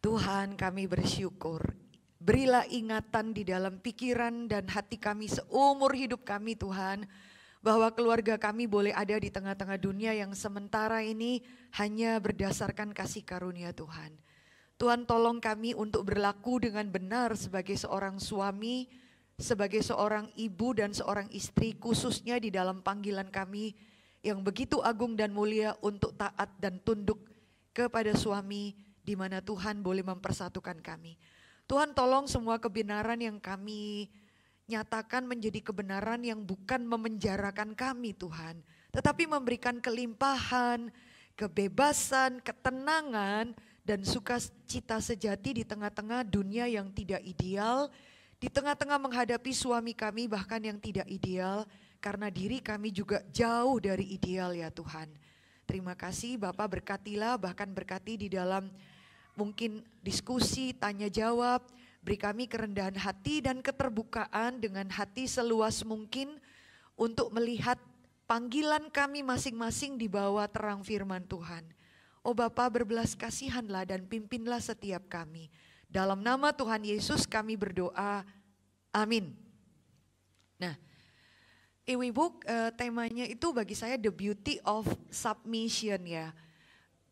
Tuhan kami bersyukur. Berilah ingatan di dalam pikiran dan hati kami seumur hidup kami Tuhan. Bahwa keluarga kami boleh ada di tengah-tengah dunia yang sementara ini hanya berdasarkan kasih karunia Tuhan. Tuhan tolong kami untuk berlaku dengan benar sebagai seorang suami, sebagai seorang ibu dan seorang istri khususnya di dalam panggilan kami yang begitu agung dan mulia untuk taat dan tunduk kepada suami, di mana Tuhan boleh mempersatukan kami. Tuhan tolong semua kebenaran yang kami nyatakan menjadi kebenaran yang bukan memenjarakan kami Tuhan, tetapi memberikan kelimpahan, kebebasan, ketenangan, dan sukacita sejati di tengah-tengah dunia yang tidak ideal, di tengah-tengah menghadapi suami kami bahkan yang tidak ideal, karena diri kami juga jauh dari ideal ya Tuhan. Terima kasih Bapak berkatilah bahkan berkati di dalam mungkin diskusi, tanya jawab. Beri kami kerendahan hati dan keterbukaan dengan hati seluas mungkin untuk melihat panggilan kami masing-masing di bawah terang firman Tuhan. Oh Bapa berbelas kasihanlah dan pimpinlah setiap kami. Dalam nama Tuhan Yesus kami berdoa. Amin. Nah, Iwibook Book eh, temanya itu bagi saya the beauty of submission ya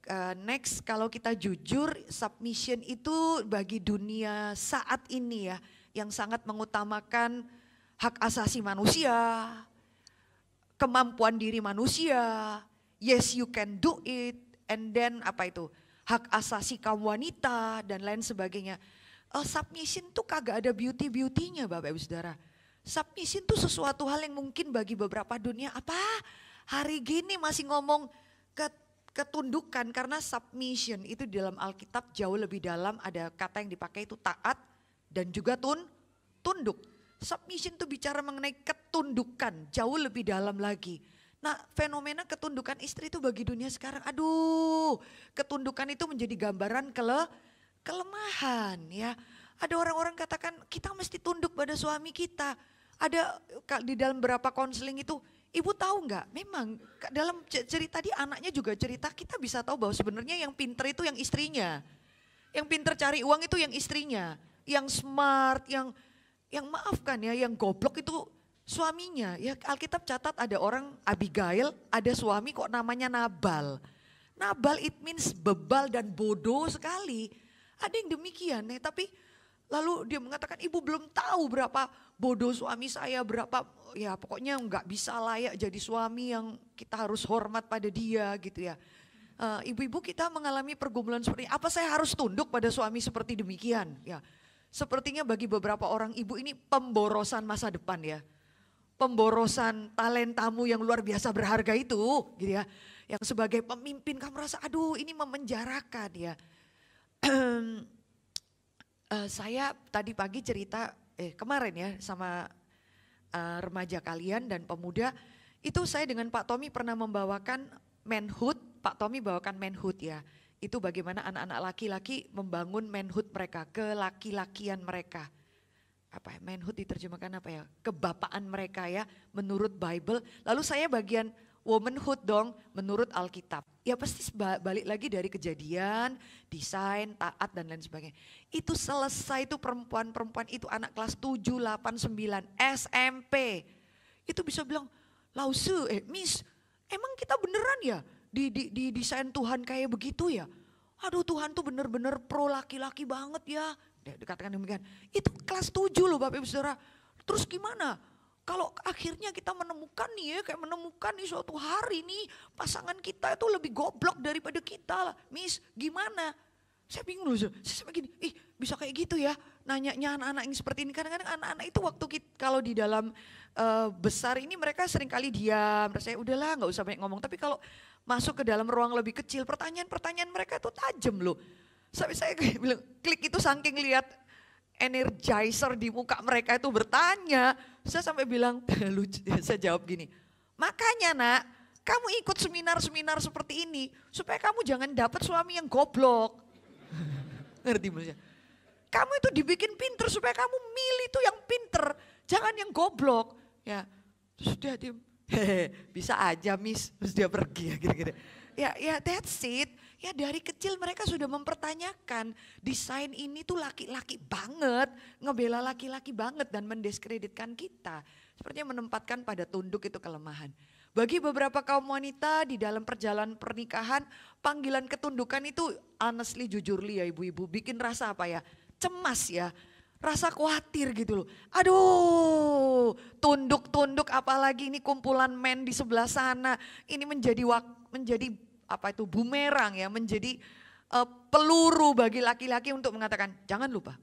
Eh, next kalau kita jujur submission itu bagi dunia saat ini ya yang sangat mengutamakan hak asasi manusia, kemampuan diri manusia, yes you can do it and then apa itu? hak asasi kaum wanita dan lain sebagainya. Uh, submission tuh kagak ada beauty-beautynya Bapak Ibu Saudara. Submission tuh sesuatu hal yang mungkin bagi beberapa dunia apa hari gini masih ngomong ke Ketundukan karena submission itu di dalam Alkitab jauh lebih dalam ada kata yang dipakai itu taat dan juga tun, tunduk. Submission itu bicara mengenai ketundukan jauh lebih dalam lagi. Nah fenomena ketundukan istri itu bagi dunia sekarang aduh ketundukan itu menjadi gambaran kele, kelemahan ya. Ada orang-orang katakan kita mesti tunduk pada suami kita. Ada di dalam berapa konseling itu Ibu tahu nggak? Memang dalam cerita di anaknya juga cerita kita bisa tahu bahwa sebenarnya yang pinter itu yang istrinya, yang pinter cari uang itu yang istrinya, yang smart, yang yang maafkan ya, yang goblok itu suaminya. Ya Alkitab catat ada orang Abigail, ada suami kok namanya Nabal. Nabal it means bebal dan bodoh sekali. Ada yang demikian ya, tapi Lalu dia mengatakan ibu belum tahu berapa bodoh suami saya, berapa ya pokoknya nggak bisa layak jadi suami yang kita harus hormat pada dia gitu ya. Eh, ibu-ibu uh, kita mengalami pergumulan seperti apa saya harus tunduk pada suami seperti demikian ya. Sepertinya bagi beberapa orang ibu ini pemborosan masa depan ya. Pemborosan talentamu yang luar biasa berharga itu gitu ya. Yang sebagai pemimpin kamu rasa aduh ini memenjarakan ya uh, saya tadi pagi cerita eh kemarin ya sama uh, remaja kalian dan pemuda itu saya dengan Pak Tommy pernah membawakan manhood Pak Tommy bawakan manhood ya itu bagaimana anak-anak laki-laki membangun manhood mereka ke laki-lakian mereka apa ya, manhood diterjemahkan apa ya kebapaan mereka ya menurut Bible lalu saya bagian womanhood dong menurut Alkitab ya pasti balik lagi dari kejadian, desain, taat dan lain sebagainya. Itu selesai itu perempuan-perempuan itu anak kelas 7, 8, 9, SMP. Itu bisa bilang, lausu, eh miss, emang kita beneran ya di, di, di desain Tuhan kayak begitu ya? Aduh Tuhan tuh bener-bener pro laki-laki banget ya. Dikatakan demikian. Itu kelas 7 loh Bapak Ibu Saudara. Terus gimana? Kalau akhirnya kita menemukan nih ya, kayak menemukan nih suatu hari nih pasangan kita itu lebih goblok daripada kita lah. Miss, gimana? Saya bingung loh, saya sampai gini, ih bisa kayak gitu ya, nanyanya anak-anak yang seperti ini. Kadang-kadang anak-anak itu waktu kita, kalau di dalam uh, besar ini mereka seringkali diam, rasanya udahlah nggak usah banyak ngomong. Tapi kalau masuk ke dalam ruang lebih kecil, pertanyaan-pertanyaan mereka itu tajam loh. Sampai saya bilang, klik itu saking lihat energizer di muka mereka itu bertanya. Saya sampai bilang, lucu, saya jawab gini, makanya nak, kamu ikut seminar-seminar seperti ini, supaya kamu jangan dapat suami yang goblok. Ngerti maksudnya? Kamu itu dibikin pinter supaya kamu milih tuh yang pinter, jangan yang goblok. Ya, terus dia diem, bisa aja miss, terus dia pergi ya gitu-gitu. Ya, ya that's it. Ya dari kecil mereka sudah mempertanyakan desain ini tuh laki-laki banget, ngebela laki-laki banget dan mendiskreditkan kita. Sepertinya menempatkan pada tunduk itu kelemahan. Bagi beberapa kaum wanita di dalam perjalanan pernikahan, panggilan ketundukan itu honestly jujur ya ibu-ibu, bikin rasa apa ya? Cemas ya, rasa khawatir gitu loh. Aduh, tunduk-tunduk apalagi ini kumpulan men di sebelah sana. Ini menjadi wak, menjadi apa itu bumerang ya menjadi uh, peluru bagi laki-laki untuk mengatakan jangan lupa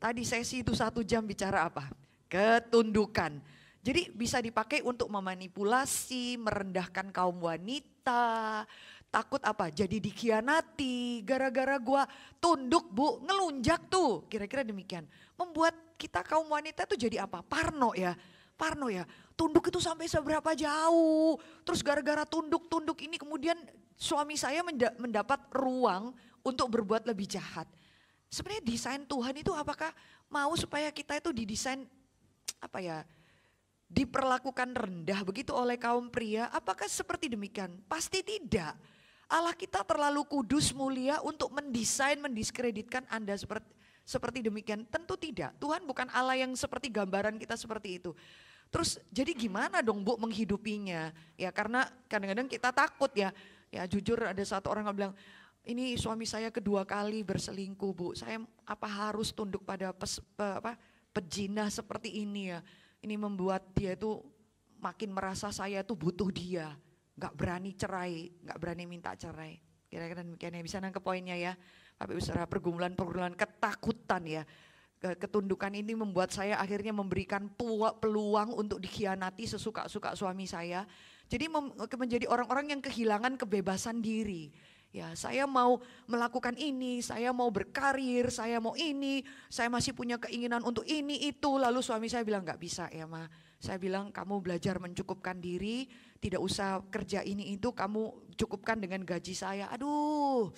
tadi sesi itu satu jam bicara apa ketundukan jadi bisa dipakai untuk memanipulasi merendahkan kaum wanita takut apa jadi dikhianati gara-gara gua tunduk bu ngelunjak tuh kira-kira demikian membuat kita kaum wanita tuh jadi apa parno ya parno ya tunduk itu sampai seberapa jauh terus gara-gara tunduk-tunduk ini kemudian suami saya mendapat ruang untuk berbuat lebih jahat. Sebenarnya desain Tuhan itu apakah mau supaya kita itu didesain apa ya diperlakukan rendah begitu oleh kaum pria? Apakah seperti demikian? Pasti tidak. Allah kita terlalu kudus mulia untuk mendesain mendiskreditkan Anda seperti seperti demikian. Tentu tidak. Tuhan bukan Allah yang seperti gambaran kita seperti itu. Terus jadi gimana dong Bu menghidupinya? Ya karena kadang-kadang kita takut ya Ya jujur ada satu orang yang bilang, ini suami saya kedua kali berselingkuh bu, saya apa harus tunduk pada pes, pe, apa, pejina seperti ini ya. Ini membuat dia itu makin merasa saya itu butuh dia. Gak berani cerai, gak berani minta cerai. Kira-kira demikian ya, bisa nangkep poinnya ya. Tapi usaha pergumulan-pergumulan ketakutan ya. Ketundukan ini membuat saya akhirnya memberikan peluang untuk dikhianati sesuka-suka suami saya. Jadi menjadi orang-orang yang kehilangan kebebasan diri. Ya, saya mau melakukan ini, saya mau berkarir, saya mau ini, saya masih punya keinginan untuk ini itu. Lalu suami saya bilang nggak bisa ya ma. Saya bilang kamu belajar mencukupkan diri, tidak usah kerja ini itu, kamu cukupkan dengan gaji saya. Aduh,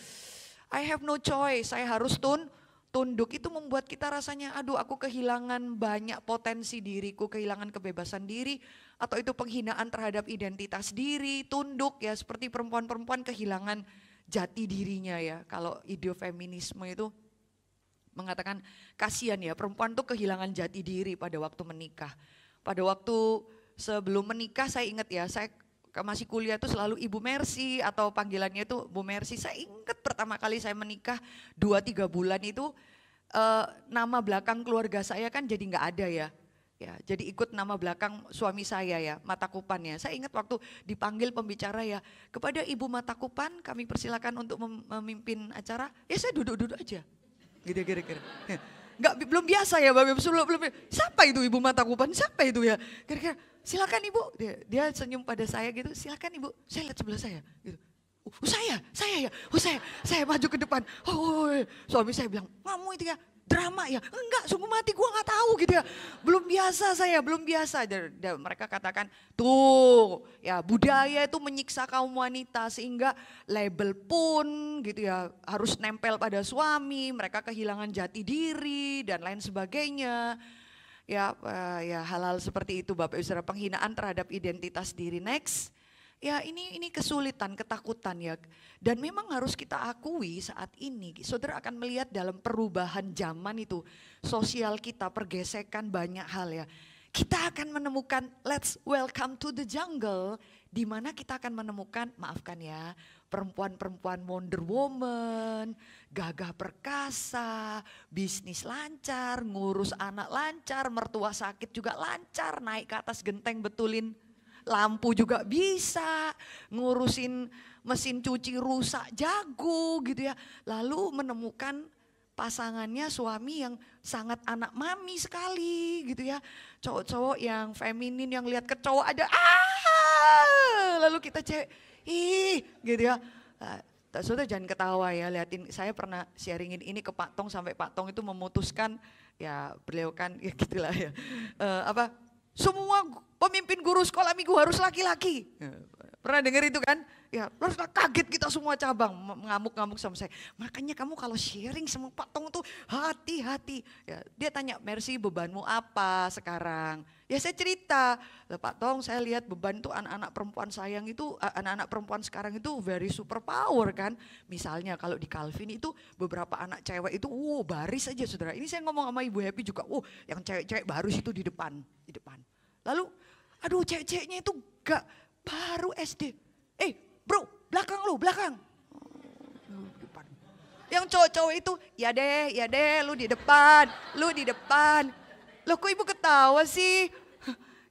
I have no choice, saya harus tun Tunduk itu membuat kita rasanya, aduh aku kehilangan banyak potensi diriku, kehilangan kebebasan diri, atau itu penghinaan terhadap identitas diri, tunduk ya, seperti perempuan-perempuan kehilangan jati dirinya ya. Kalau ide feminisme itu mengatakan, kasihan ya perempuan tuh kehilangan jati diri pada waktu menikah. Pada waktu sebelum menikah saya ingat ya, saya masih kuliah tuh selalu Ibu Mercy atau panggilannya tuh Bu Mercy. Saya ingat pertama kali saya menikah dua tiga bulan itu eh, nama belakang keluarga saya kan jadi nggak ada ya. Ya, jadi ikut nama belakang suami saya ya, Matakupan ya. Saya ingat waktu dipanggil pembicara ya, kepada Ibu Mata Kupan kami persilakan untuk memimpin acara. Ya saya duduk-duduk aja. Gitu kira-kira. Enggak belum biasa ya Bapak Ibu, belum, belum. Siapa itu Ibu Mata Kupan? Siapa itu ya? Kira-kira silakan ibu. Dia, dia senyum pada saya gitu, silakan ibu. Saya lihat sebelah saya. Gitu. Oh, saya, saya ya, oh saya, saya maju ke depan. Oh, oh, oh, oh, suami saya bilang, kamu itu ya drama ya, enggak sungguh mati gue nggak tahu gitu ya. Belum biasa saya, belum biasa. Dan, dan mereka katakan, tuh ya budaya itu menyiksa kaum wanita sehingga label pun gitu ya harus nempel pada suami, mereka kehilangan jati diri dan lain sebagainya ya uh, ya hal-hal seperti itu Bapak Ibu Saudara penghinaan terhadap identitas diri next ya ini ini kesulitan ketakutan ya dan memang harus kita akui saat ini Saudara akan melihat dalam perubahan zaman itu sosial kita pergesekan banyak hal ya kita akan menemukan let's welcome to the jungle di mana kita akan menemukan maafkan ya perempuan-perempuan Wonder Woman, gagah perkasa, bisnis lancar, ngurus anak lancar, mertua sakit juga lancar, naik ke atas genteng betulin lampu juga bisa, ngurusin mesin cuci rusak jago gitu ya. Lalu menemukan pasangannya suami yang sangat anak mami sekali gitu ya. Cowok-cowok yang feminin yang lihat ke cowok aja ah lalu kita cewek ih gitu ya. Nah, saudara jangan ketawa ya, liatin saya pernah sharingin ini ke Pak Tong sampai Pak Tong itu memutuskan ya beliau kan ya gitulah ya. E, apa semua pemimpin guru sekolah minggu harus laki-laki. Eh, pernah dengar itu kan? Ya, terus kaget kita semua cabang ngamuk-ngamuk sama saya. Makanya kamu kalau sharing sama Pak Tong tuh hati-hati. Ya, dia tanya, "Mercy, bebanmu apa sekarang?" Ya saya cerita, Pak Tong saya lihat beban tuh anak-anak perempuan sayang itu, anak-anak perempuan sekarang itu very super power kan. Misalnya kalau di Calvin itu beberapa anak cewek itu, wow uh, baris aja saudara. Ini saya ngomong sama Ibu Happy juga, wow uh, yang cewek-cewek baru itu di depan, di depan. Lalu, aduh cewek-ceweknya itu gak baru SD. Eh bro belakang lu belakang. Yang cowok-cowok itu, ya deh, ya deh, lu di depan, lu di depan. Loh kok ibu ketawa sih?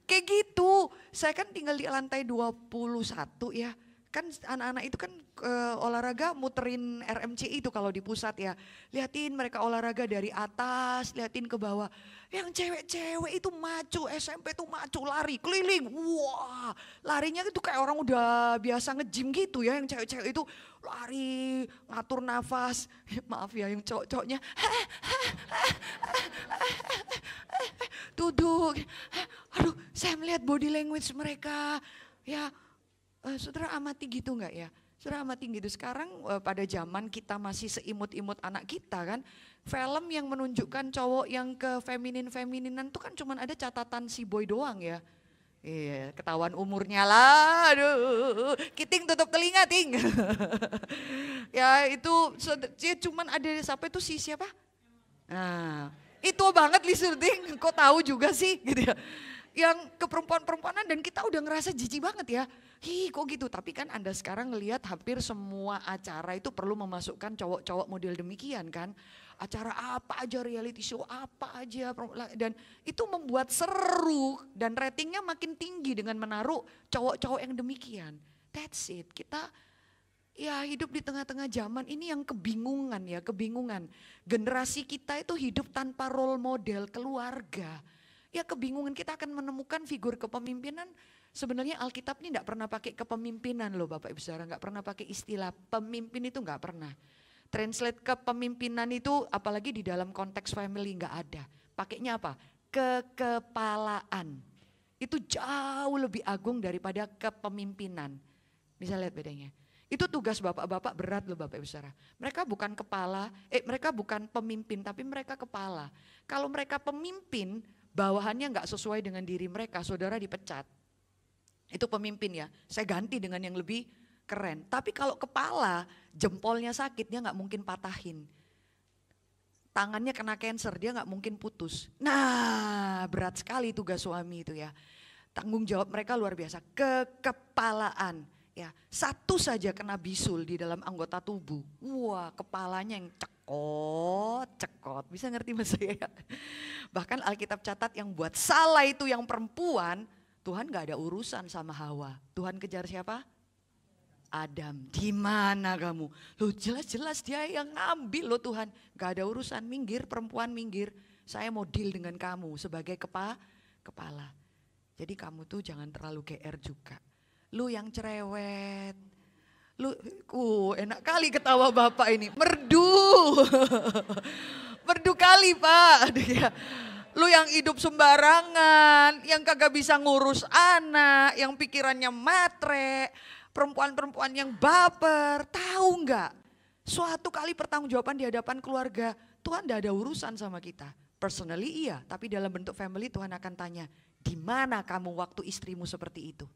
Kayak gitu. Saya kan tinggal di lantai 21 ya kan anak-anak itu kan e, olahraga muterin RMCI itu kalau di pusat ya. Liatin mereka olahraga dari atas, liatin ke bawah. Yang cewek-cewek itu macu, SMP tuh macu lari keliling. Wah, larinya itu kayak orang udah biasa nge-gym gitu ya yang cewek-cewek itu lari, ngatur nafas. Maaf ya yang cowok-cowoknya. Duduk. Aduh, saya melihat body language mereka. Ya, Uh, saudara amati gitu nggak ya? Saudara amati gitu sekarang uh, pada zaman kita masih seimut-imut anak kita kan, film yang menunjukkan cowok yang ke feminin-femininan tuh kan cuma ada catatan si boy doang ya. Iya, ketahuan umurnya lah. Aduh, kiting tutup telinga, ting. ya itu ya cuman ada siapa itu si siapa? Nah, itu banget Li Surting, kok tahu juga sih gitu ya. Yang ke perempuan-perempuanan dan kita udah ngerasa jijik banget ya hi kok gitu. Tapi kan Anda sekarang ngelihat hampir semua acara itu perlu memasukkan cowok-cowok model demikian kan. Acara apa aja, reality show apa aja. Dan itu membuat seru dan ratingnya makin tinggi dengan menaruh cowok-cowok yang demikian. That's it, kita ya hidup di tengah-tengah zaman ini yang kebingungan ya, kebingungan. Generasi kita itu hidup tanpa role model keluarga. Ya kebingungan kita akan menemukan figur kepemimpinan Sebenarnya Alkitab ini tidak pernah pakai kepemimpinan loh Bapak Ibu Saudara, nggak pernah pakai istilah pemimpin itu nggak pernah. Translate kepemimpinan itu apalagi di dalam konteks family nggak ada. Pakainya apa? Kekepalaan. Itu jauh lebih agung daripada kepemimpinan. Bisa lihat bedanya. Itu tugas bapak-bapak berat loh Bapak Ibu Saudara. Mereka bukan kepala, eh mereka bukan pemimpin tapi mereka kepala. Kalau mereka pemimpin, bawahannya nggak sesuai dengan diri mereka, saudara dipecat. Itu pemimpin ya. Saya ganti dengan yang lebih keren. Tapi kalau kepala, jempolnya sakit, dia nggak mungkin patahin. Tangannya kena cancer, dia nggak mungkin putus. Nah, berat sekali tugas suami itu ya. Tanggung jawab mereka luar biasa. Kekepalaan. Ya, satu saja kena bisul di dalam anggota tubuh. Wah, kepalanya yang cekot, cekot. Bisa ngerti mas saya? Ya? Bahkan Alkitab catat yang buat salah itu yang perempuan, Tuhan gak ada urusan sama Hawa. Tuhan kejar siapa? Adam, di mana kamu? Lo jelas-jelas dia yang ngambil lo Tuhan. Gak ada urusan, minggir perempuan minggir. Saya mau deal dengan kamu sebagai kepa kepala. Jadi kamu tuh jangan terlalu GR juga. Lu yang cerewet. Lu, uh, enak kali ketawa bapak ini. Merdu. Merdu kali pak. Lu yang hidup sembarangan, yang kagak bisa ngurus anak, yang pikirannya matre, perempuan-perempuan yang baper, tahu nggak? Suatu kali pertanggungjawaban di hadapan keluarga, Tuhan tidak ada urusan sama kita. Personally iya, tapi dalam bentuk family Tuhan akan tanya, di mana kamu waktu istrimu seperti itu?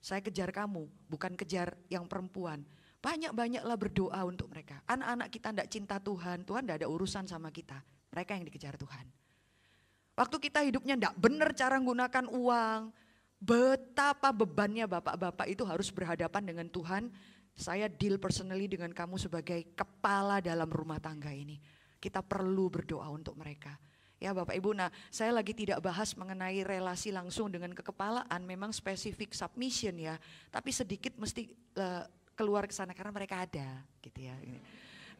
Saya kejar kamu, bukan kejar yang perempuan. Banyak-banyaklah berdoa untuk mereka. Anak-anak kita tidak cinta Tuhan, Tuhan tidak ada urusan sama kita. Mereka yang dikejar Tuhan. Waktu kita hidupnya tidak benar cara menggunakan uang. Betapa bebannya bapak-bapak itu harus berhadapan dengan Tuhan. Saya deal personally dengan kamu sebagai kepala dalam rumah tangga ini. Kita perlu berdoa untuk mereka. Ya Bapak Ibu, nah saya lagi tidak bahas mengenai relasi langsung dengan kekepalaan, memang spesifik submission ya, tapi sedikit mesti eh, keluar ke sana karena mereka ada gitu ya.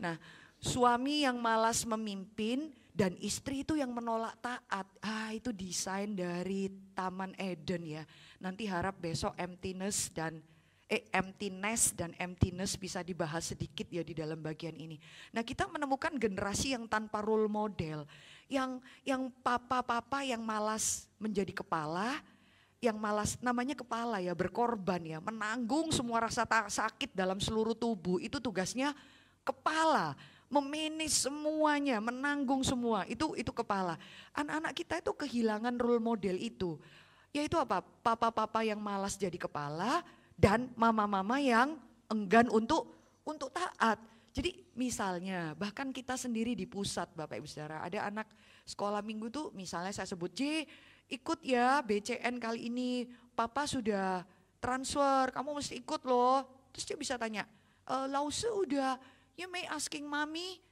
Nah Suami yang malas memimpin dan istri itu yang menolak taat. Ah, itu desain dari Taman Eden ya. Nanti harap besok emptiness dan eh, emptiness dan emptiness bisa dibahas sedikit ya di dalam bagian ini. Nah kita menemukan generasi yang tanpa role model, yang yang papa-papa yang malas menjadi kepala, yang malas namanya kepala ya berkorban ya, menanggung semua rasa sakit dalam seluruh tubuh itu tugasnya kepala meminis semuanya, menanggung semua. Itu itu kepala. Anak-anak kita itu kehilangan role model itu. Yaitu apa? Papa-papa yang malas jadi kepala dan mama-mama yang enggan untuk untuk taat. Jadi misalnya bahkan kita sendiri di pusat Bapak Ibu Saudara, ada anak sekolah minggu tuh misalnya saya sebut J, ikut ya BCN kali ini, papa sudah transfer, kamu mesti ikut loh. Terus dia bisa tanya, e, Lause udah you ya, may asking mami,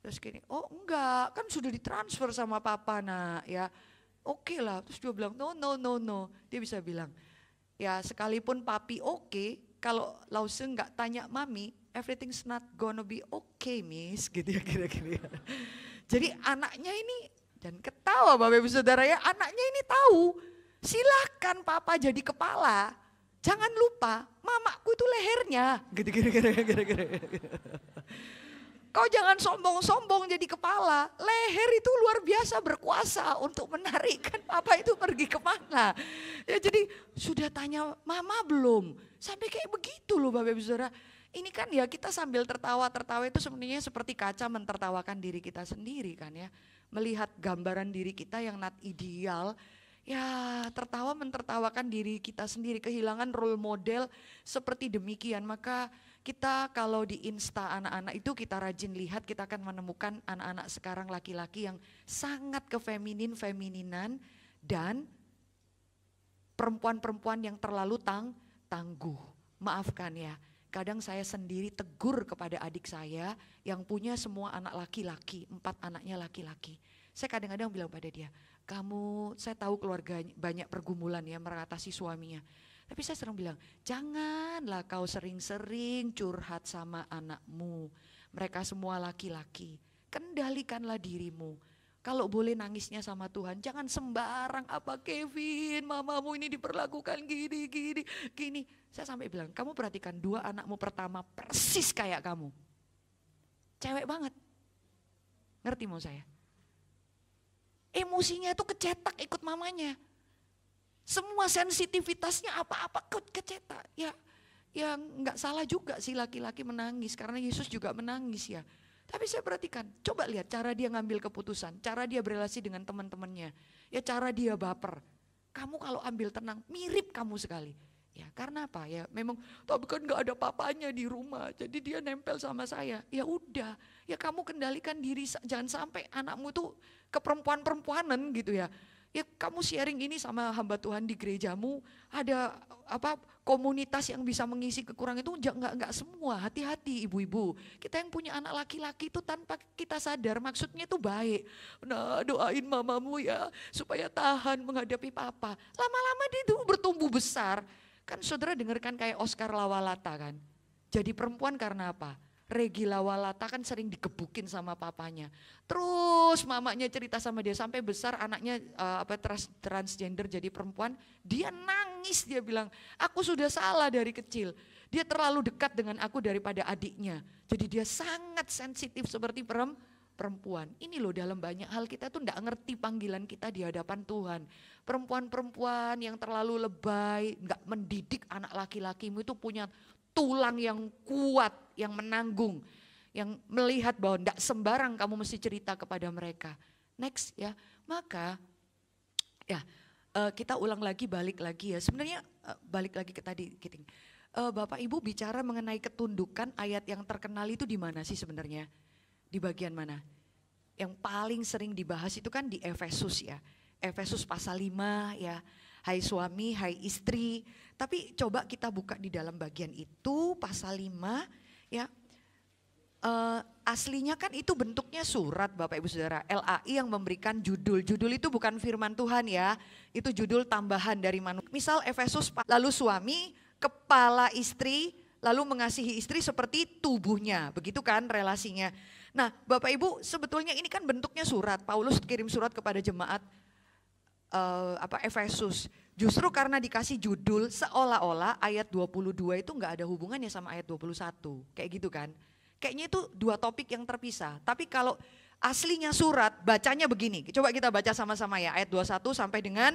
Terus gini, oh enggak, kan sudah ditransfer sama papa nak ya. Oke okay lah, terus dia bilang no no no no. Dia bisa bilang, ya sekalipun papi oke, okay, kalau Lause nggak tanya mami, everything's not gonna be okay miss, gitu ya kira-kira. Jadi anaknya ini, dan ketawa Bapak Ibu Saudara ya, anaknya ini tahu, silakan papa jadi kepala, Jangan lupa, mamaku itu lehernya. Gitu, gitu, gitu, gitu, gitu. Kau jangan sombong-sombong jadi kepala. Leher itu luar biasa berkuasa untuk menarikkan papa itu pergi kemana. Ya jadi sudah tanya mama belum? Sampai kayak begitu loh Bapak Ibu Saudara. Ini kan ya kita sambil tertawa-tertawa itu sebenarnya seperti kaca mentertawakan diri kita sendiri kan ya. Melihat gambaran diri kita yang not ideal Ya, tertawa mentertawakan diri kita sendiri, kehilangan role model seperti demikian. Maka kita kalau di Insta anak-anak itu kita rajin lihat, kita akan menemukan anak-anak sekarang laki-laki yang sangat kefeminin-femininan dan perempuan-perempuan yang terlalu tang tangguh. Maafkan ya, kadang saya sendiri tegur kepada adik saya yang punya semua anak laki-laki, empat anaknya laki-laki. Saya kadang-kadang bilang pada dia, kamu, saya tahu keluarga banyak pergumulan ya meratasi suaminya. Tapi saya sering bilang, janganlah kau sering-sering curhat sama anakmu. Mereka semua laki-laki. Kendalikanlah dirimu. Kalau boleh nangisnya sama Tuhan, jangan sembarang apa Kevin, mamamu ini diperlakukan gini, gini, gini. Saya sampai bilang, kamu perhatikan dua anakmu pertama persis kayak kamu. Cewek banget. Ngerti mau saya? Emosinya itu kecetak ikut mamanya. Semua sensitivitasnya apa-apa kecetak. Ya, ya nggak salah juga sih laki-laki menangis karena Yesus juga menangis ya. Tapi saya perhatikan, coba lihat cara dia ngambil keputusan, cara dia berrelasi dengan teman-temannya, ya cara dia baper. Kamu kalau ambil tenang, mirip kamu sekali. Ya, karena apa? Ya memang tapi kan nggak ada papanya di rumah, jadi dia nempel sama saya. Ya udah, ya kamu kendalikan diri, jangan sampai anakmu tuh ke perempuan-perempuanan gitu ya. Ya kamu sharing ini sama hamba Tuhan di gerejamu, ada apa komunitas yang bisa mengisi kekurangan itu nggak nggak semua. Hati-hati ibu-ibu. Kita yang punya anak laki-laki itu tanpa kita sadar maksudnya itu baik. Nah doain mamamu ya supaya tahan menghadapi papa. Lama-lama dia itu bertumbuh besar. Kan saudara dengarkan kayak Oscar Lawalata kan. Jadi perempuan karena apa? Regi Lawalata kan sering digebukin sama papanya. Terus mamanya cerita sama dia sampai besar anaknya uh, apa trans, transgender jadi perempuan, dia nangis dia bilang, "Aku sudah salah dari kecil. Dia terlalu dekat dengan aku daripada adiknya." Jadi dia sangat sensitif seperti perempuan perempuan. Ini loh dalam banyak hal kita tuh nggak ngerti panggilan kita di hadapan Tuhan. Perempuan-perempuan yang terlalu lebay, nggak mendidik anak laki-lakimu itu punya tulang yang kuat, yang menanggung. Yang melihat bahwa enggak sembarang kamu mesti cerita kepada mereka. Next ya, maka ya eh, kita ulang lagi balik lagi ya. Sebenarnya eh, balik lagi ke tadi Kiting. Eh, Bapak Ibu bicara mengenai ketundukan ayat yang terkenal itu di mana sih sebenarnya? Di bagian mana? Yang paling sering dibahas itu kan di Efesus ya. Efesus pasal 5 ya. Hai suami, hai istri. Tapi coba kita buka di dalam bagian itu pasal 5 ya. Uh, aslinya kan itu bentuknya surat Bapak Ibu Saudara. LAI yang memberikan judul. Judul itu bukan firman Tuhan ya. Itu judul tambahan dari manusia. Misal Efesus lalu suami, kepala istri, lalu mengasihi istri seperti tubuhnya. Begitu kan relasinya. Nah, Bapak Ibu, sebetulnya ini kan bentuknya surat. Paulus kirim surat kepada jemaat uh, apa Efesus. Justru karena dikasih judul seolah-olah ayat 22 itu nggak ada hubungannya sama ayat 21. Kayak gitu kan. Kayaknya itu dua topik yang terpisah. Tapi kalau aslinya surat bacanya begini. Coba kita baca sama-sama ya ayat 21 sampai dengan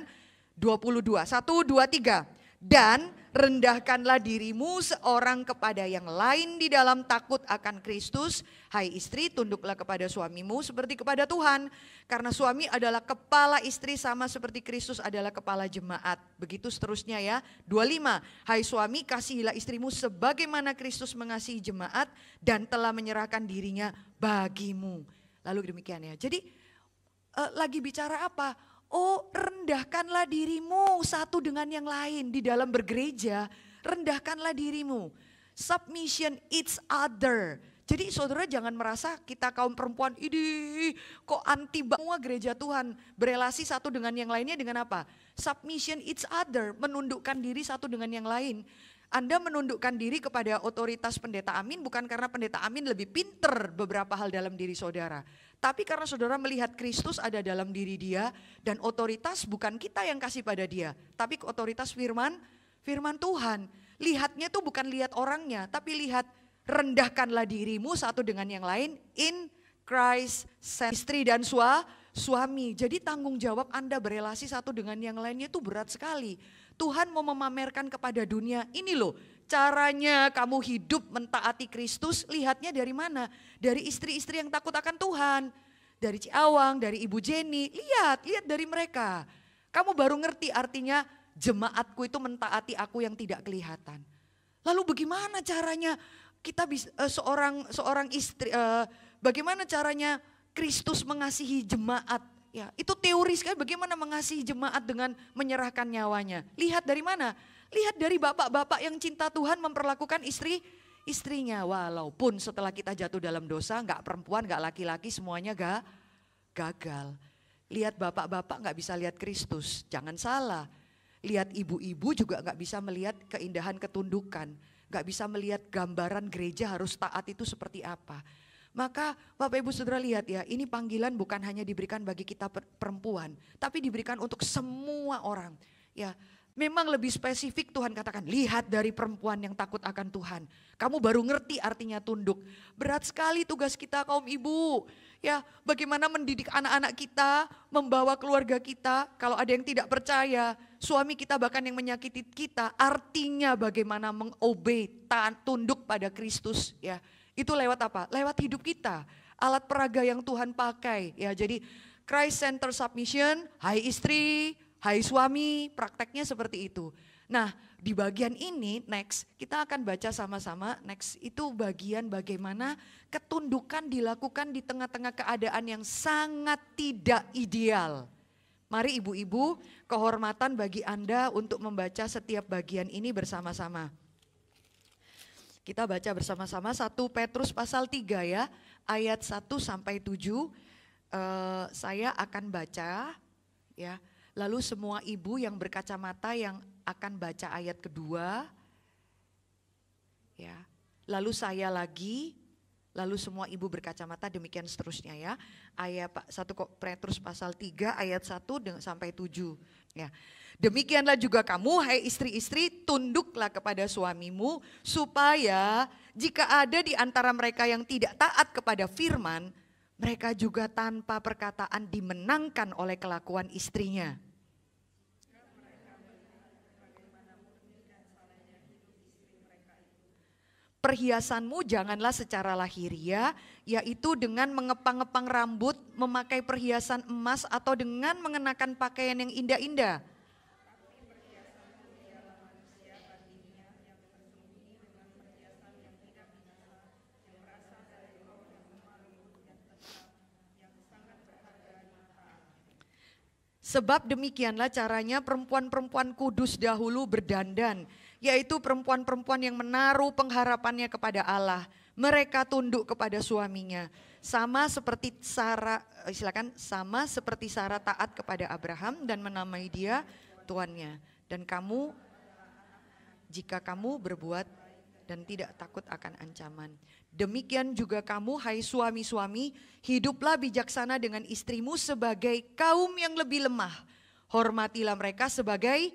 22. 1 2 3 dan rendahkanlah dirimu seorang kepada yang lain di dalam takut akan Kristus. Hai istri, tunduklah kepada suamimu seperti kepada Tuhan. Karena suami adalah kepala istri sama seperti Kristus adalah kepala jemaat. Begitu seterusnya ya. 25. Hai suami, kasihilah istrimu sebagaimana Kristus mengasihi jemaat dan telah menyerahkan dirinya bagimu. Lalu demikian ya. Jadi eh, lagi bicara apa? Oh rendahkanlah dirimu satu dengan yang lain di dalam bergereja. Rendahkanlah dirimu. Submission each other. Jadi saudara jangan merasa kita kaum perempuan ini kok anti semua gereja Tuhan. Berelasi satu dengan yang lainnya dengan apa? Submission each other, menundukkan diri satu dengan yang lain. Anda menundukkan diri kepada otoritas pendeta Amin bukan karena pendeta Amin lebih pinter beberapa hal dalam diri saudara. Tapi karena saudara melihat Kristus ada dalam diri dia dan otoritas bukan kita yang kasih pada dia, tapi otoritas firman firman Tuhan. Lihatnya tuh bukan lihat orangnya, tapi lihat rendahkanlah dirimu satu dengan yang lain in Christ istri dan sua, suami. Jadi tanggung jawab Anda berelasi satu dengan yang lainnya itu berat sekali. Tuhan mau memamerkan kepada dunia, ini loh caranya kamu hidup mentaati Kristus, lihatnya dari mana? Dari istri-istri yang takut akan Tuhan, dari Ciawang, dari Ibu Jenny, lihat, lihat dari mereka. Kamu baru ngerti artinya jemaatku itu mentaati aku yang tidak kelihatan. Lalu bagaimana caranya kita bisa eh, seorang seorang istri eh, bagaimana caranya Kristus mengasihi jemaat? Ya, itu teori sekali bagaimana mengasihi jemaat dengan menyerahkan nyawanya. Lihat dari mana? Lihat dari bapak-bapak yang cinta Tuhan memperlakukan istri istrinya. Walaupun setelah kita jatuh dalam dosa, nggak perempuan, nggak laki-laki, semuanya gak gagal. Lihat bapak-bapak nggak bisa lihat Kristus, jangan salah. Lihat ibu-ibu juga nggak bisa melihat keindahan ketundukan, nggak bisa melihat gambaran gereja harus taat itu seperti apa. Maka Bapak Ibu Saudara lihat ya, ini panggilan bukan hanya diberikan bagi kita perempuan, tapi diberikan untuk semua orang. Ya, Memang lebih spesifik Tuhan katakan, lihat dari perempuan yang takut akan Tuhan. Kamu baru ngerti artinya tunduk. Berat sekali tugas kita kaum ibu. Ya, bagaimana mendidik anak-anak kita, membawa keluarga kita. Kalau ada yang tidak percaya, suami kita bahkan yang menyakiti kita, artinya bagaimana mengobey, tunduk pada Kristus, ya. Itu lewat apa? Lewat hidup kita. Alat peraga yang Tuhan pakai, ya. Jadi Christ Center Submission, hai istri, Hai suami, prakteknya seperti itu. Nah, di bagian ini next kita akan baca sama-sama. Next itu bagian bagaimana ketundukan dilakukan di tengah-tengah keadaan yang sangat tidak ideal. Mari ibu-ibu, kehormatan bagi Anda untuk membaca setiap bagian ini bersama-sama. Kita baca bersama-sama satu Petrus pasal 3 ya, ayat 1 sampai 7. Uh, eh, saya akan baca ya. Lalu semua ibu yang berkacamata yang akan baca ayat kedua, ya. Lalu saya lagi, lalu semua ibu berkacamata demikian seterusnya ya. Ayat Pak 1 Petrus pasal 3 ayat 1 sampai 7 ya. Demikianlah juga kamu hai istri-istri tunduklah kepada suamimu supaya jika ada di antara mereka yang tidak taat kepada firman mereka juga tanpa perkataan dimenangkan oleh kelakuan istrinya. perhiasanmu janganlah secara lahiriah, yaitu dengan mengepang-ngepang rambut, memakai perhiasan emas, atau dengan mengenakan pakaian yang indah-indah. Sebab demikianlah caranya perempuan-perempuan kudus dahulu berdandan yaitu perempuan-perempuan yang menaruh pengharapannya kepada Allah. Mereka tunduk kepada suaminya. Sama seperti Sarah, eh, silakan, sama seperti Sarah taat kepada Abraham dan menamai dia tuannya. Dan kamu jika kamu berbuat dan tidak takut akan ancaman. Demikian juga kamu, hai suami-suami, hiduplah bijaksana dengan istrimu sebagai kaum yang lebih lemah. Hormatilah mereka sebagai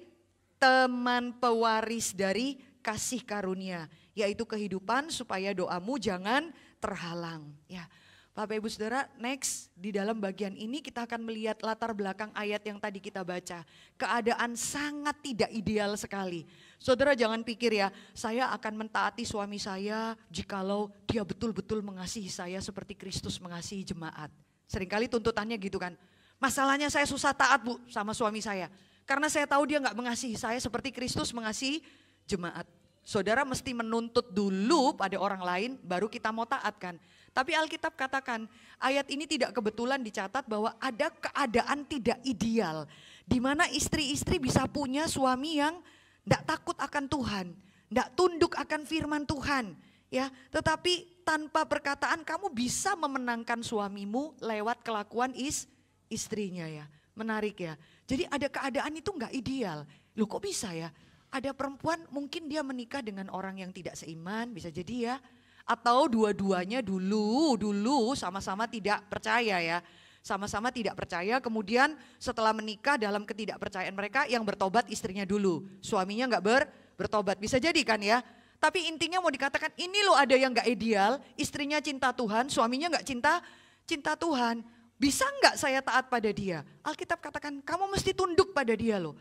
teman pewaris dari kasih karunia, yaitu kehidupan supaya doamu jangan terhalang. Ya, Bapak Ibu Saudara, next di dalam bagian ini kita akan melihat latar belakang ayat yang tadi kita baca. Keadaan sangat tidak ideal sekali. Saudara jangan pikir ya, saya akan mentaati suami saya jikalau dia betul-betul mengasihi saya seperti Kristus mengasihi jemaat. Seringkali tuntutannya gitu kan. Masalahnya saya susah taat bu sama suami saya karena saya tahu dia nggak mengasihi saya seperti Kristus mengasihi jemaat. Saudara mesti menuntut dulu pada orang lain baru kita mau taat kan. Tapi Alkitab katakan ayat ini tidak kebetulan dicatat bahwa ada keadaan tidak ideal. di mana istri-istri bisa punya suami yang tidak takut akan Tuhan. Tidak tunduk akan firman Tuhan. ya. Tetapi tanpa perkataan kamu bisa memenangkan suamimu lewat kelakuan is, istrinya ya. Menarik ya. Jadi ada keadaan itu nggak ideal. Loh kok bisa ya? Ada perempuan mungkin dia menikah dengan orang yang tidak seiman, bisa jadi ya. Atau dua-duanya dulu, dulu sama-sama tidak percaya ya. Sama-sama tidak percaya, kemudian setelah menikah dalam ketidakpercayaan mereka yang bertobat istrinya dulu. Suaminya nggak ber, bertobat, bisa jadi kan ya. Tapi intinya mau dikatakan ini loh ada yang nggak ideal, istrinya cinta Tuhan, suaminya nggak cinta, cinta Tuhan. Bisa nggak saya taat pada dia? Alkitab katakan kamu mesti tunduk pada dia loh.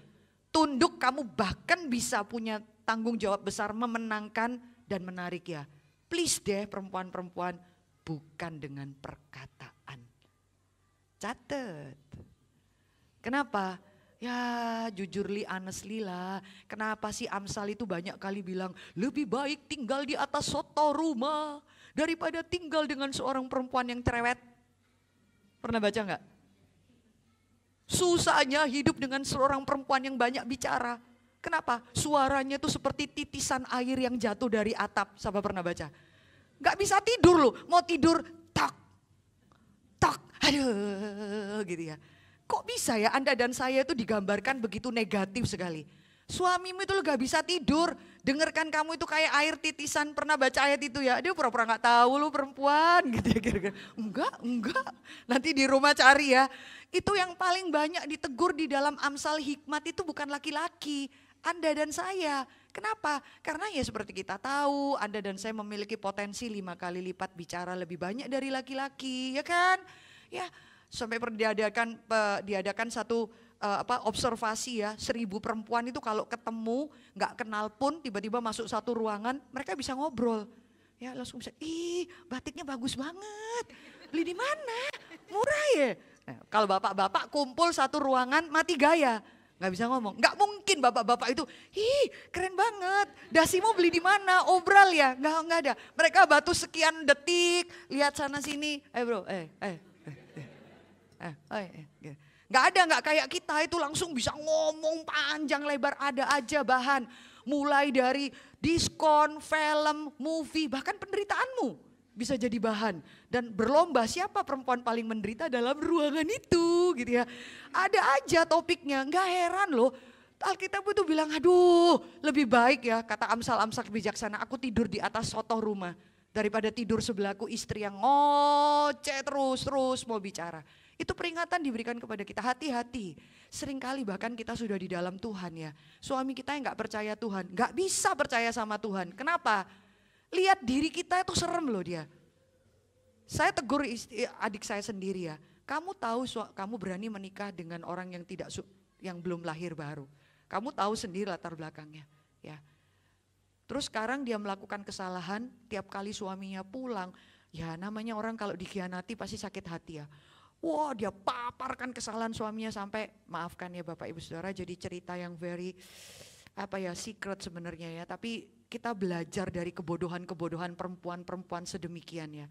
Tunduk kamu bahkan bisa punya tanggung jawab besar memenangkan dan menarik ya. Please deh perempuan-perempuan bukan dengan perkataan. Catat. Kenapa? Ya jujur li, honestly lah. Kenapa sih Amsal itu banyak kali bilang lebih baik tinggal di atas soto rumah daripada tinggal dengan seorang perempuan yang cerewet. Pernah baca enggak? Susahnya hidup dengan seorang perempuan yang banyak bicara. Kenapa? Suaranya tuh seperti titisan air yang jatuh dari atap. Siapa pernah baca? Gak bisa tidur loh. Mau tidur, tak, tak, aduh gitu ya. Kok bisa ya Anda dan saya itu digambarkan begitu negatif sekali? Suamimu itu lo gak bisa tidur. Dengarkan kamu itu kayak air titisan. Pernah baca ayat itu ya. Dia pura-pura gak tahu lo perempuan gitu ya kira-kira. Enggak, enggak. Nanti di rumah cari ya. Itu yang paling banyak ditegur di dalam Amsal hikmat itu bukan laki-laki. Anda dan saya. Kenapa? Karena ya seperti kita tahu, Anda dan saya memiliki potensi lima kali lipat bicara lebih banyak dari laki-laki, ya kan? Ya, sampai diadakan diadakan satu uh, apa observasi ya seribu perempuan itu kalau ketemu nggak kenal pun tiba-tiba masuk satu ruangan mereka bisa ngobrol ya langsung bisa ih batiknya bagus banget beli di mana murah ya nah, kalau bapak-bapak kumpul satu ruangan mati gaya nggak bisa ngomong nggak mungkin bapak-bapak itu ih keren banget dasimu beli di mana obral ya nggak nggak ada mereka batu sekian detik lihat sana sini eh bro eh eh eh eh, eh, eh, eh. eh gitu. Gak ada, gak kayak kita itu langsung bisa ngomong panjang lebar ada aja bahan. Mulai dari diskon, film, movie, bahkan penderitaanmu bisa jadi bahan. Dan berlomba siapa perempuan paling menderita dalam ruangan itu gitu ya. Ada aja topiknya, gak heran loh. Alkitab itu bilang, aduh lebih baik ya kata Amsal-Amsal bijaksana, aku tidur di atas sotoh rumah. Daripada tidur sebelahku istri yang ngoceh terus-terus mau bicara. Itu peringatan diberikan kepada kita. Hati-hati. Seringkali bahkan kita sudah di dalam Tuhan ya. Suami kita yang gak percaya Tuhan, Gak bisa percaya sama Tuhan. Kenapa? Lihat diri kita itu serem loh dia. Saya tegur adik saya sendiri ya. Kamu tahu kamu berani menikah dengan orang yang tidak yang belum lahir baru. Kamu tahu sendiri latar belakangnya, ya. Terus sekarang dia melakukan kesalahan, tiap kali suaminya pulang, ya namanya orang kalau dikhianati pasti sakit hati ya. Wah dia paparkan kesalahan suaminya sampai maafkan ya Bapak Ibu Saudara jadi cerita yang very apa ya secret sebenarnya ya. Tapi kita belajar dari kebodohan-kebodohan perempuan-perempuan sedemikian ya.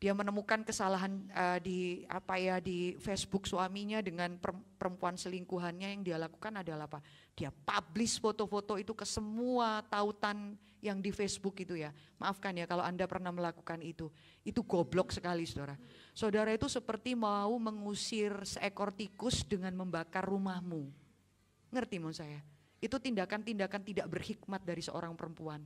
Dia menemukan kesalahan uh, di apa ya di Facebook suaminya dengan perempuan selingkuhannya yang dia lakukan adalah apa? Dia publish foto-foto itu ke semua tautan yang di Facebook itu ya. Maafkan ya kalau Anda pernah melakukan itu. Itu goblok sekali saudara. Saudara itu seperti mau mengusir seekor tikus dengan membakar rumahmu. Ngerti mau saya? Itu tindakan-tindakan tidak berhikmat dari seorang perempuan.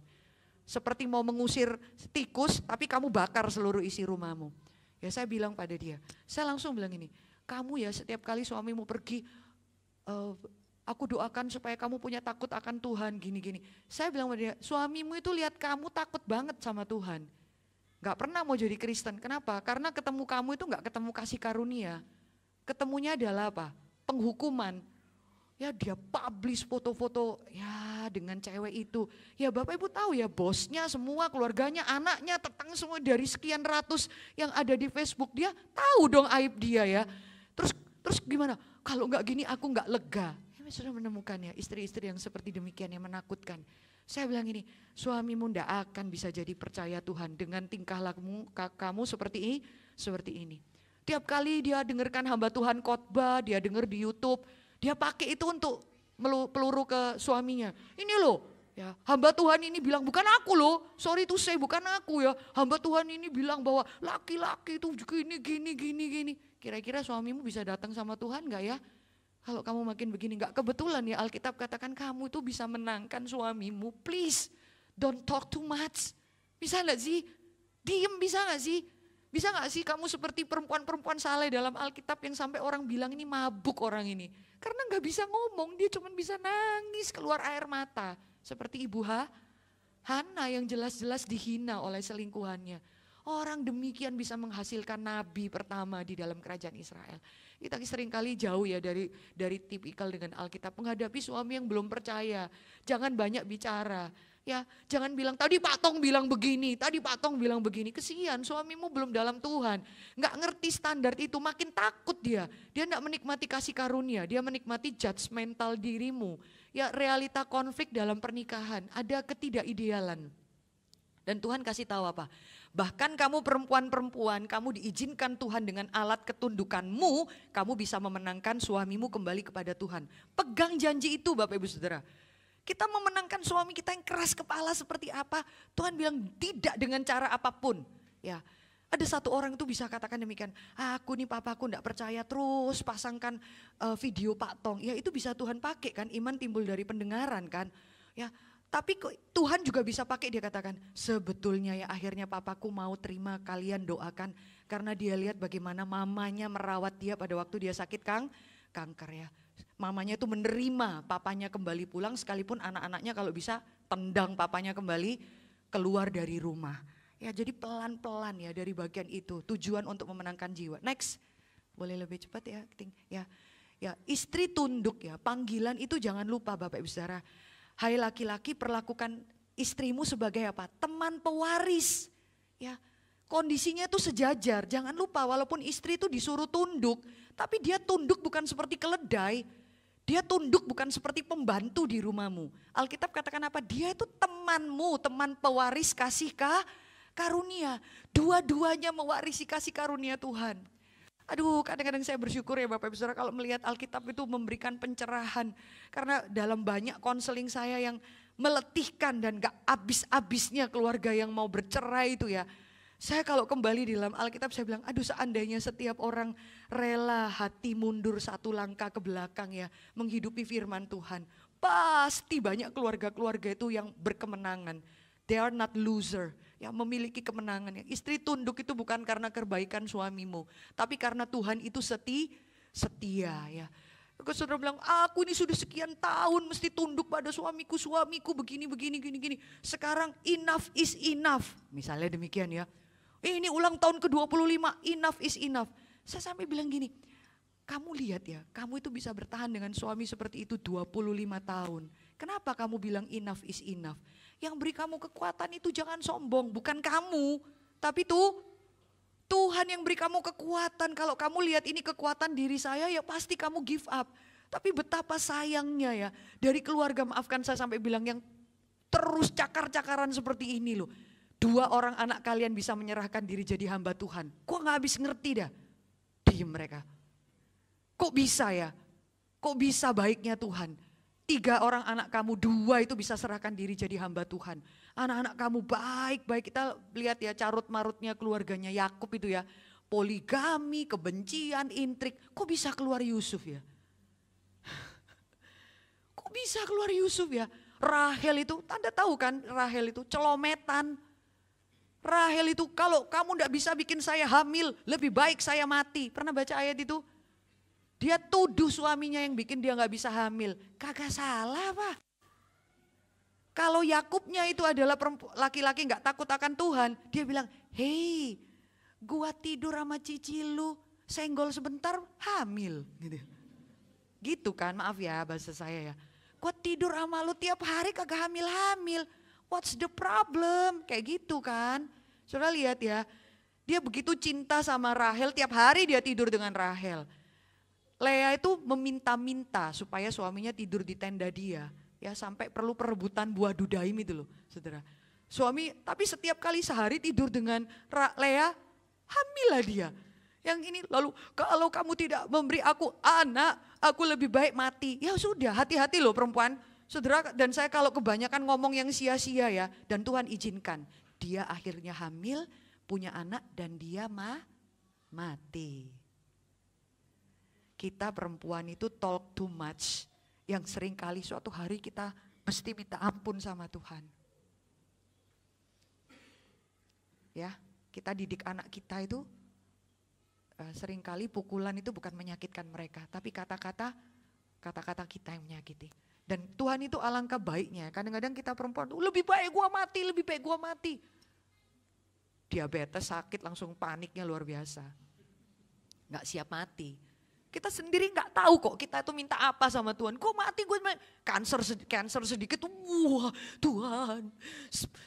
Seperti mau mengusir tikus tapi kamu bakar seluruh isi rumahmu. Ya saya bilang pada dia, saya langsung bilang ini, kamu ya setiap kali suamimu pergi, eh, Aku doakan supaya kamu punya takut akan Tuhan gini-gini. Saya bilang pada dia, suamimu itu lihat kamu takut banget sama Tuhan. Gak pernah mau jadi Kristen. Kenapa? Karena ketemu kamu itu gak ketemu kasih karunia. Ketemunya adalah apa? Penghukuman. Ya dia publish foto-foto ya dengan cewek itu. Ya Bapak Ibu tahu ya bosnya semua, keluarganya, anaknya, tetang semua dari sekian ratus yang ada di Facebook. Dia tahu dong aib dia ya. Terus terus gimana? Kalau nggak gini aku nggak lega kami sudah menemukannya, istri-istri yang seperti demikian yang menakutkan. Saya bilang ini, suamimu tidak akan bisa jadi percaya Tuhan dengan tingkah lakumu kamu seperti ini, seperti ini. Tiap kali dia dengarkan hamba Tuhan khotbah, dia dengar di YouTube, dia pakai itu untuk peluru ke suaminya. Ini loh, Ya, hamba Tuhan ini bilang bukan aku loh. Sorry itu saya bukan aku ya. Hamba Tuhan ini bilang bahwa laki-laki itu gini gini gini gini. Kira-kira suamimu bisa datang sama Tuhan nggak ya? Kalau kamu makin begini, nggak kebetulan ya Alkitab katakan kamu itu bisa menangkan suamimu. Please, don't talk too much. Bisa nggak sih? Diem bisa nggak sih? Bisa nggak sih kamu seperti perempuan-perempuan saleh dalam Alkitab yang sampai orang bilang ini mabuk orang ini. Karena nggak bisa ngomong, dia cuma bisa nangis keluar air mata. Seperti ibu ha, Hana yang jelas-jelas dihina oleh selingkuhannya. Orang demikian bisa menghasilkan nabi pertama di dalam kerajaan Israel. Kita seringkali jauh ya dari dari tipikal dengan Alkitab menghadapi suami yang belum percaya. Jangan banyak bicara. Ya, jangan bilang tadi Pak Tong bilang begini, tadi Pak Tong bilang begini. Kesian suamimu belum dalam Tuhan. Nggak ngerti standar itu, makin takut dia. Dia nggak menikmati kasih karunia, dia menikmati judgmental dirimu. Ya, realita konflik dalam pernikahan, ada ketidakidealan. Dan Tuhan kasih tahu apa? Bahkan kamu perempuan-perempuan, kamu diizinkan Tuhan dengan alat ketundukanmu, kamu bisa memenangkan suamimu kembali kepada Tuhan. Pegang janji itu Bapak Ibu Saudara. Kita memenangkan suami kita yang keras kepala seperti apa? Tuhan bilang tidak dengan cara apapun. Ya, ada satu orang itu bisa katakan demikian, aku nih papaku gak percaya terus pasangkan uh, video Pak Tong. Ya itu bisa Tuhan pakai kan, iman timbul dari pendengaran kan. Ya tapi Tuhan juga bisa pakai dia katakan, sebetulnya ya akhirnya papaku mau terima kalian doakan karena dia lihat bagaimana mamanya merawat dia pada waktu dia sakit kang kanker ya. Mamanya itu menerima papanya kembali pulang sekalipun anak-anaknya kalau bisa tendang papanya kembali keluar dari rumah. Ya jadi pelan-pelan ya dari bagian itu tujuan untuk memenangkan jiwa. Next. Boleh lebih cepat ya, ya. Ya, istri tunduk ya. Panggilan itu jangan lupa Bapak Ibu Saudara Hai laki-laki perlakukan istrimu sebagai apa? Teman pewaris. Ya, kondisinya itu sejajar. Jangan lupa walaupun istri itu disuruh tunduk, tapi dia tunduk bukan seperti keledai. Dia tunduk bukan seperti pembantu di rumahmu. Alkitab katakan apa? Dia itu temanmu, teman pewaris kasih kah? karunia. Dua-duanya mewarisi kasih karunia Tuhan. Aduh, kadang-kadang saya bersyukur ya Bapak Ibu Saudara kalau melihat Alkitab itu memberikan pencerahan. Karena dalam banyak konseling saya yang meletihkan dan gak abis-abisnya keluarga yang mau bercerai itu ya. Saya kalau kembali di dalam Alkitab saya bilang, aduh seandainya setiap orang rela hati mundur satu langkah ke belakang ya. Menghidupi firman Tuhan. Pasti banyak keluarga-keluarga itu yang berkemenangan. They are not loser yang memiliki kemenangan. Ya. Istri tunduk itu bukan karena kebaikan suamimu, tapi karena Tuhan itu seti, setia ya. Saudara bilang, aku ini sudah sekian tahun mesti tunduk pada suamiku, suamiku begini, begini, gini, gini. Sekarang enough is enough. Misalnya demikian ya. Ini ulang tahun ke-25, enough is enough. Saya sampai bilang gini, kamu lihat ya, kamu itu bisa bertahan dengan suami seperti itu 25 tahun. Kenapa kamu bilang enough is enough? Yang beri kamu kekuatan itu jangan sombong, bukan kamu, tapi tuh Tuhan yang beri kamu kekuatan. Kalau kamu lihat ini kekuatan diri saya ya pasti kamu give up. Tapi betapa sayangnya ya dari keluarga maafkan saya sampai bilang yang terus cakar-cakaran seperti ini loh. Dua orang anak kalian bisa menyerahkan diri jadi hamba Tuhan. Kok nggak habis ngerti dah? Diam mereka. Kok bisa ya? Kok bisa baiknya Tuhan? tiga orang anak kamu, dua itu bisa serahkan diri jadi hamba Tuhan. Anak-anak kamu baik-baik, kita lihat ya carut-marutnya keluarganya Yakub itu ya. Poligami, kebencian, intrik, kok bisa keluar Yusuf ya? kok bisa keluar Yusuf ya? Rahel itu, tanda tahu kan Rahel itu celometan. Rahel itu kalau kamu tidak bisa bikin saya hamil, lebih baik saya mati. Pernah baca ayat itu? Dia tuduh suaminya yang bikin dia nggak bisa hamil. Kagak salah pak. Kalau Yakubnya itu adalah laki-laki nggak takut akan Tuhan, dia bilang, hei, gua tidur sama cici lu, senggol sebentar hamil. Gitu. gitu kan, maaf ya bahasa saya ya. Gua tidur sama lu tiap hari kagak hamil-hamil. What's the problem? Kayak gitu kan. Sudah lihat ya, dia begitu cinta sama Rahel, tiap hari dia tidur dengan Rahel. Lea itu meminta-minta supaya suaminya tidur di tenda dia. Ya sampai perlu perebutan buah dudaim itu loh saudara. Suami tapi setiap kali sehari tidur dengan Lea hamillah dia. Yang ini lalu kalau kamu tidak memberi aku anak aku lebih baik mati. Ya sudah hati-hati loh perempuan. Saudara dan saya kalau kebanyakan ngomong yang sia-sia ya dan Tuhan izinkan dia akhirnya hamil, punya anak dan dia mah mati kita perempuan itu talk too much yang sering kali suatu hari kita mesti minta ampun sama Tuhan. Ya, kita didik anak kita itu eh, sering kali pukulan itu bukan menyakitkan mereka, tapi kata-kata kata-kata kita yang menyakiti. Dan Tuhan itu alangkah baiknya. Kadang-kadang kita perempuan lebih baik gua mati, lebih baik gua mati. Diabetes sakit langsung paniknya luar biasa. Nggak siap mati. Kita sendiri nggak tahu kok kita itu minta apa sama Tuhan. Kok mati gue kanker kanker sedikit tuh. Wah, Tuhan,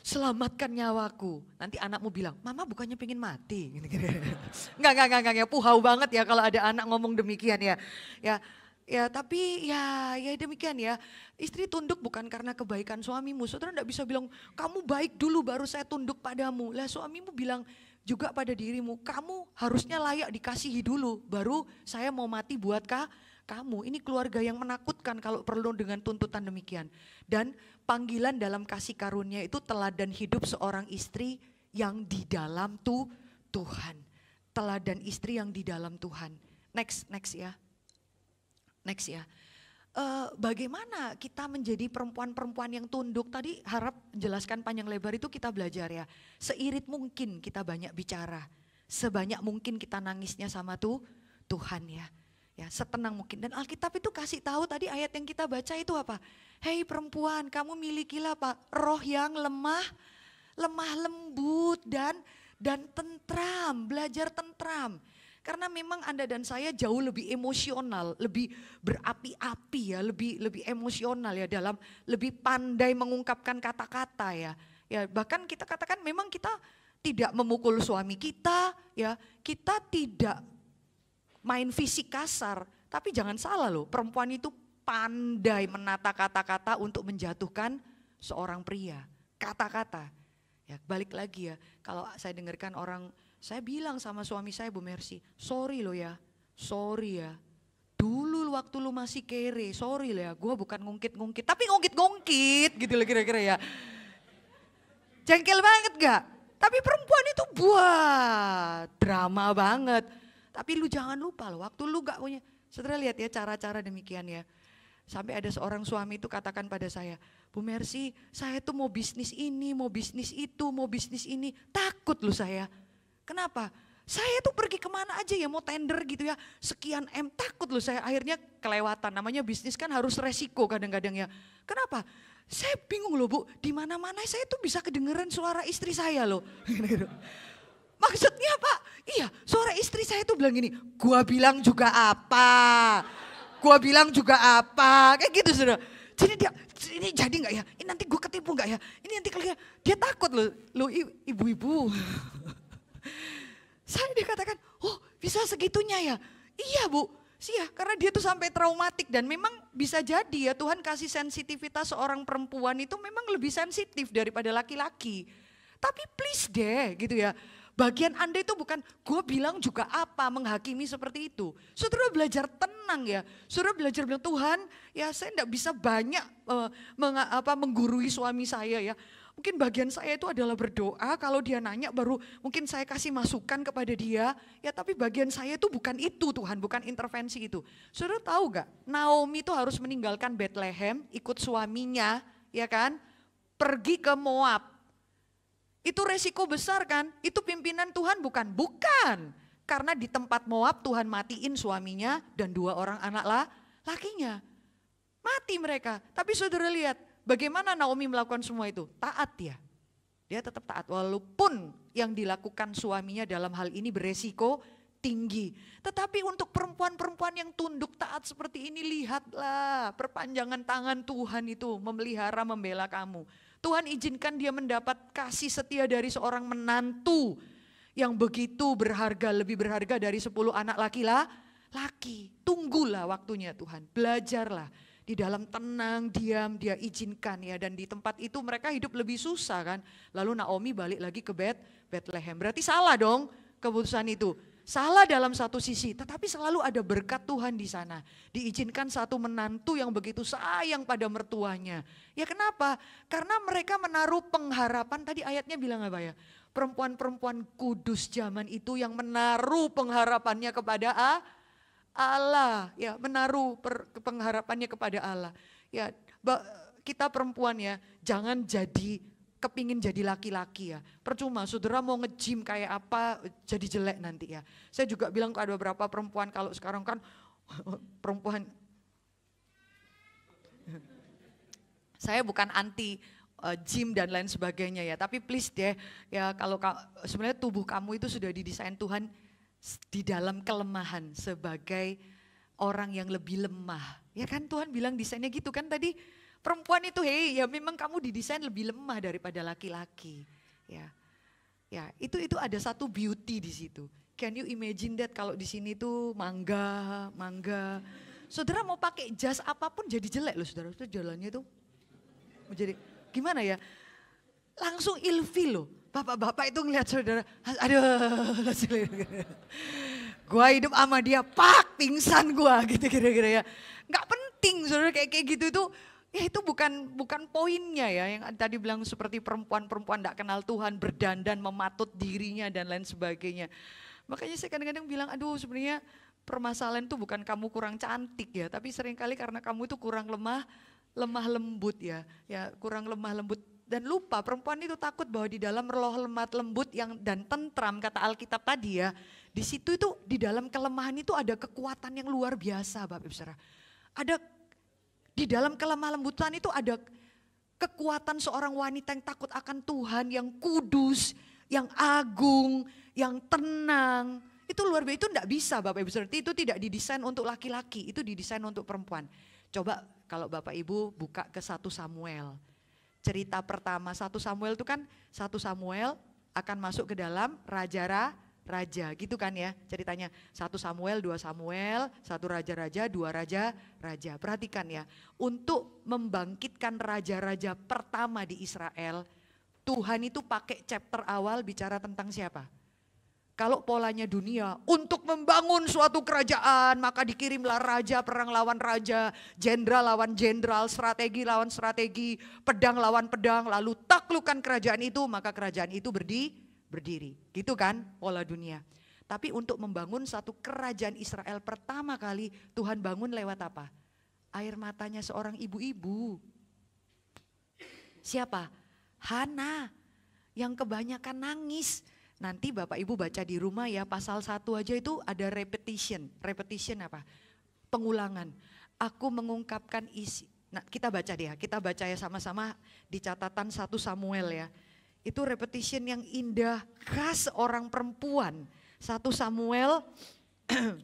selamatkan nyawaku. Nanti anakmu bilang, "Mama bukannya pengen mati." Enggak, gitu, gitu. enggak, enggak, ya puhau banget ya kalau ada anak ngomong demikian ya. Ya, ya tapi ya ya demikian ya istri tunduk bukan karena kebaikan suamimu saudara tidak bisa bilang kamu baik dulu baru saya tunduk padamu lah suamimu bilang juga pada dirimu, kamu harusnya layak dikasihi dulu, baru saya mau mati buat kah? kamu. Ini keluarga yang menakutkan kalau perlu dengan tuntutan demikian. Dan panggilan dalam kasih karunia itu teladan hidup seorang istri yang di dalam tuh Tuhan. Teladan istri yang di dalam Tuhan. Next, next ya. Next ya uh, bagaimana kita menjadi perempuan-perempuan yang tunduk tadi harap jelaskan panjang lebar itu kita belajar ya seirit mungkin kita banyak bicara sebanyak mungkin kita nangisnya sama tuh Tuhan ya ya setenang mungkin dan Alkitab itu kasih tahu tadi ayat yang kita baca itu apa hei perempuan kamu milikilah pak roh yang lemah lemah lembut dan dan tentram belajar tentram karena memang Anda dan saya jauh lebih emosional, lebih berapi-api ya, lebih lebih emosional ya dalam lebih pandai mengungkapkan kata-kata ya. Ya, bahkan kita katakan memang kita tidak memukul suami kita ya, kita tidak main fisik kasar, tapi jangan salah loh, perempuan itu pandai menata kata-kata untuk menjatuhkan seorang pria. Kata-kata. Ya, balik lagi ya, kalau saya dengarkan orang saya bilang sama suami saya Bu Mercy, sorry lo ya, sorry ya. Dulu waktu lu masih kere, sorry lo ya, gue bukan ngungkit-ngungkit, tapi ngungkit-ngungkit gitu loh kira-kira ya. Jengkel banget gak? Tapi perempuan itu buat drama banget. Tapi lu jangan lupa loh, waktu lu gak punya. setelah lihat ya cara-cara demikian ya. Sampai ada seorang suami itu katakan pada saya, Bu Mercy, saya tuh mau bisnis ini, mau bisnis itu, mau bisnis ini. Takut lu saya. Kenapa? Saya tuh pergi kemana aja ya mau tender gitu ya. Sekian M takut loh saya akhirnya kelewatan. Namanya bisnis kan harus resiko kadang-kadang ya. Kenapa? Saya bingung loh bu, di mana mana saya tuh bisa kedengeran suara istri saya loh. Maksudnya pak, iya suara istri saya tuh bilang gini, gua bilang juga apa, gua bilang juga apa, kayak gitu sudah. Jadi dia, ini jadi nggak ya? Ini nanti gue ketipu nggak ya? Ini nanti kalian dia takut loh, lo ibu-ibu. Saya dikatakan, oh bisa segitunya ya? Iya bu, iya karena dia tuh sampai traumatik dan memang bisa jadi ya Tuhan kasih sensitivitas seorang perempuan itu memang lebih sensitif daripada laki-laki. Tapi please deh gitu ya, bagian Anda itu bukan gue bilang juga apa menghakimi seperti itu. Saudara belajar tenang ya. Saudara belajar bilang Tuhan ya saya tidak bisa banyak uh, eh, meng, apa, menggurui suami saya ya. Mungkin bagian saya itu adalah berdoa, kalau dia nanya baru mungkin saya kasih masukan kepada dia. Ya tapi bagian saya itu bukan itu Tuhan, bukan intervensi itu. Saudara tahu gak, Naomi itu harus meninggalkan Bethlehem, ikut suaminya, ya kan, pergi ke Moab. Itu resiko besar kan, itu pimpinan Tuhan bukan, bukan. Karena di tempat Moab Tuhan matiin suaminya dan dua orang anak lah, lakinya. Mati mereka, tapi saudara lihat Bagaimana Naomi melakukan semua itu? Taat dia. Dia tetap taat walaupun yang dilakukan suaminya dalam hal ini beresiko tinggi. Tetapi untuk perempuan-perempuan yang tunduk taat seperti ini lihatlah perpanjangan tangan Tuhan itu memelihara membela kamu. Tuhan izinkan dia mendapat kasih setia dari seorang menantu yang begitu berharga, lebih berharga dari 10 anak laki-laki. Laki, tunggulah waktunya Tuhan, belajarlah di dalam tenang, diam, dia izinkan ya. Dan di tempat itu mereka hidup lebih susah kan. Lalu Naomi balik lagi ke Beth, Bethlehem. Berarti salah dong keputusan itu. Salah dalam satu sisi, tetapi selalu ada berkat Tuhan di sana. Diizinkan satu menantu yang begitu sayang pada mertuanya. Ya kenapa? Karena mereka menaruh pengharapan, tadi ayatnya bilang apa ya? Perempuan-perempuan kudus zaman itu yang menaruh pengharapannya kepada a Allah, ya menaruh per, pengharapannya kepada Allah. Ya, kita perempuan ya, jangan jadi kepingin jadi laki-laki ya. Percuma, saudara mau ngejim kayak apa, jadi jelek nanti ya. Saya juga bilang ke ada beberapa perempuan kalau sekarang kan perempuan. Saya bukan anti uh, gym dan lain sebagainya ya, tapi please deh ya kalau sebenarnya tubuh kamu itu sudah didesain Tuhan di dalam kelemahan sebagai orang yang lebih lemah. Ya kan Tuhan bilang desainnya gitu kan tadi perempuan itu hei ya memang kamu didesain lebih lemah daripada laki-laki. Ya. Ya, itu itu ada satu beauty di situ. Can you imagine that kalau di sini tuh mangga, mangga. Saudara mau pakai jas apapun jadi jelek loh saudara. Itu jalannya tuh menjadi gimana ya? Langsung ilfil loh bapak-bapak itu ngelihat saudara, aduh, gue hidup sama dia, pak, pingsan gue, gitu kira-kira ya. Gak penting, saudara, kayak kayak gitu itu, ya itu bukan bukan poinnya ya, yang tadi bilang seperti perempuan-perempuan gak kenal Tuhan, berdandan, mematut dirinya, dan lain sebagainya. Makanya saya kadang-kadang bilang, aduh sebenarnya permasalahan itu bukan kamu kurang cantik ya, tapi seringkali karena kamu itu kurang lemah, lemah lembut ya, ya kurang lemah lembut dan lupa perempuan itu takut bahwa di dalam roh lemat lembut yang dan tentram kata Alkitab tadi ya di situ itu di dalam kelemahan itu ada kekuatan yang luar biasa Bapak Ibu Saudara ada di dalam kelemah lembutan itu ada kekuatan seorang wanita yang takut akan Tuhan yang kudus yang agung yang tenang itu luar biasa itu tidak bisa Bapak Ibu Saudara itu tidak didesain untuk laki-laki itu didesain untuk perempuan coba kalau Bapak Ibu buka ke satu Samuel cerita pertama satu Samuel itu kan satu Samuel akan masuk ke dalam raja-raja raja gitu kan ya ceritanya satu Samuel dua Samuel satu raja-raja dua raja raja perhatikan ya untuk membangkitkan raja-raja pertama di Israel Tuhan itu pakai chapter awal bicara tentang siapa kalau polanya dunia, untuk membangun suatu kerajaan, maka dikirimlah raja, perang lawan raja, jenderal lawan jenderal, strategi lawan strategi, pedang lawan pedang, lalu taklukan kerajaan itu, maka kerajaan itu berdi, berdiri. Gitu kan pola dunia. Tapi untuk membangun satu kerajaan Israel pertama kali Tuhan bangun lewat apa? Air matanya seorang ibu-ibu. Siapa? Hana yang kebanyakan nangis Nanti Bapak Ibu baca di rumah ya pasal satu aja itu ada repetition. Repetition apa? Pengulangan. Aku mengungkapkan isi. Nah, kita baca dia, ya. Kita baca ya sama-sama di catatan satu Samuel ya. Itu repetition yang indah khas orang perempuan. Satu Samuel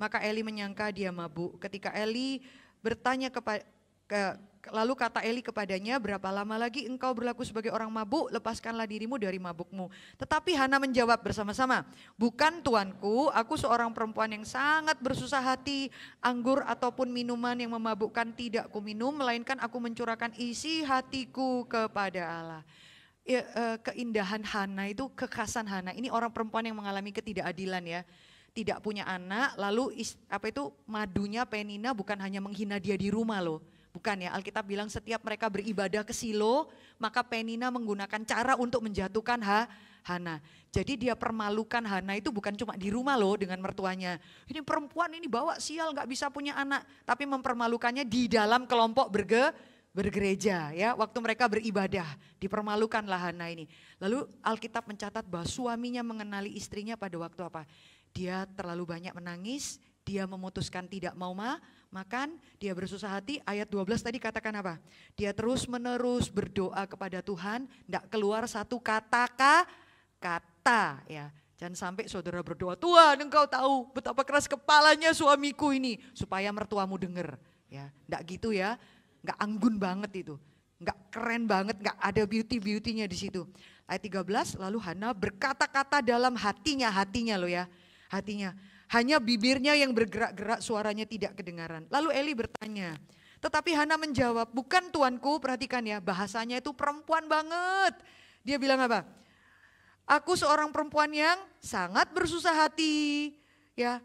maka Eli menyangka dia mabuk. Ketika Eli bertanya kepada ke, Lalu kata Eli kepadanya, berapa lama lagi engkau berlaku sebagai orang mabuk, lepaskanlah dirimu dari mabukmu. Tetapi Hana menjawab bersama-sama, bukan tuanku, aku seorang perempuan yang sangat bersusah hati, anggur ataupun minuman yang memabukkan tidak ku minum, melainkan aku mencurahkan isi hatiku kepada Allah. Ya, e, keindahan Hana itu, kekhasan Hana, ini orang perempuan yang mengalami ketidakadilan ya tidak punya anak, lalu apa itu madunya Penina bukan hanya menghina dia di rumah loh, Bukan ya, Alkitab bilang setiap mereka beribadah ke Silo, maka Penina menggunakan cara untuk menjatuhkan ha, Hana. Jadi dia permalukan Hana itu bukan cuma di rumah loh dengan mertuanya. Ini perempuan ini bawa sial nggak bisa punya anak, tapi mempermalukannya di dalam kelompok berge bergereja ya waktu mereka beribadah dipermalukanlah Hana ini lalu Alkitab mencatat bahwa suaminya mengenali istrinya pada waktu apa dia terlalu banyak menangis dia memutuskan tidak mau ma makan, dia bersusah hati. Ayat 12 tadi katakan apa? Dia terus-menerus berdoa kepada Tuhan, tidak keluar satu kata kata ya. Jangan sampai saudara berdoa, Tuhan engkau tahu betapa keras kepalanya suamiku ini. Supaya mertuamu dengar. Ya, enggak gitu ya, enggak anggun banget itu. Enggak keren banget, enggak ada beauty-beautynya di situ. Ayat 13, lalu Hana berkata-kata dalam hatinya, hatinya loh ya. Hatinya, hanya bibirnya yang bergerak-gerak, suaranya tidak kedengaran. Lalu Eli bertanya, tetapi Hana menjawab, bukan tuanku, perhatikan ya, bahasanya itu perempuan banget. Dia bilang apa? Aku seorang perempuan yang sangat bersusah hati, ya.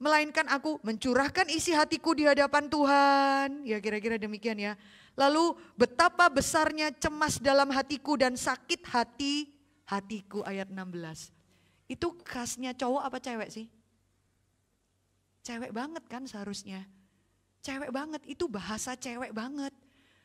Melainkan aku mencurahkan isi hatiku di hadapan Tuhan, ya kira-kira demikian ya. Lalu betapa besarnya cemas dalam hatiku dan sakit hati hatiku ayat 16. Itu khasnya cowok apa cewek sih? Cewek banget kan seharusnya. Cewek banget, itu bahasa cewek banget.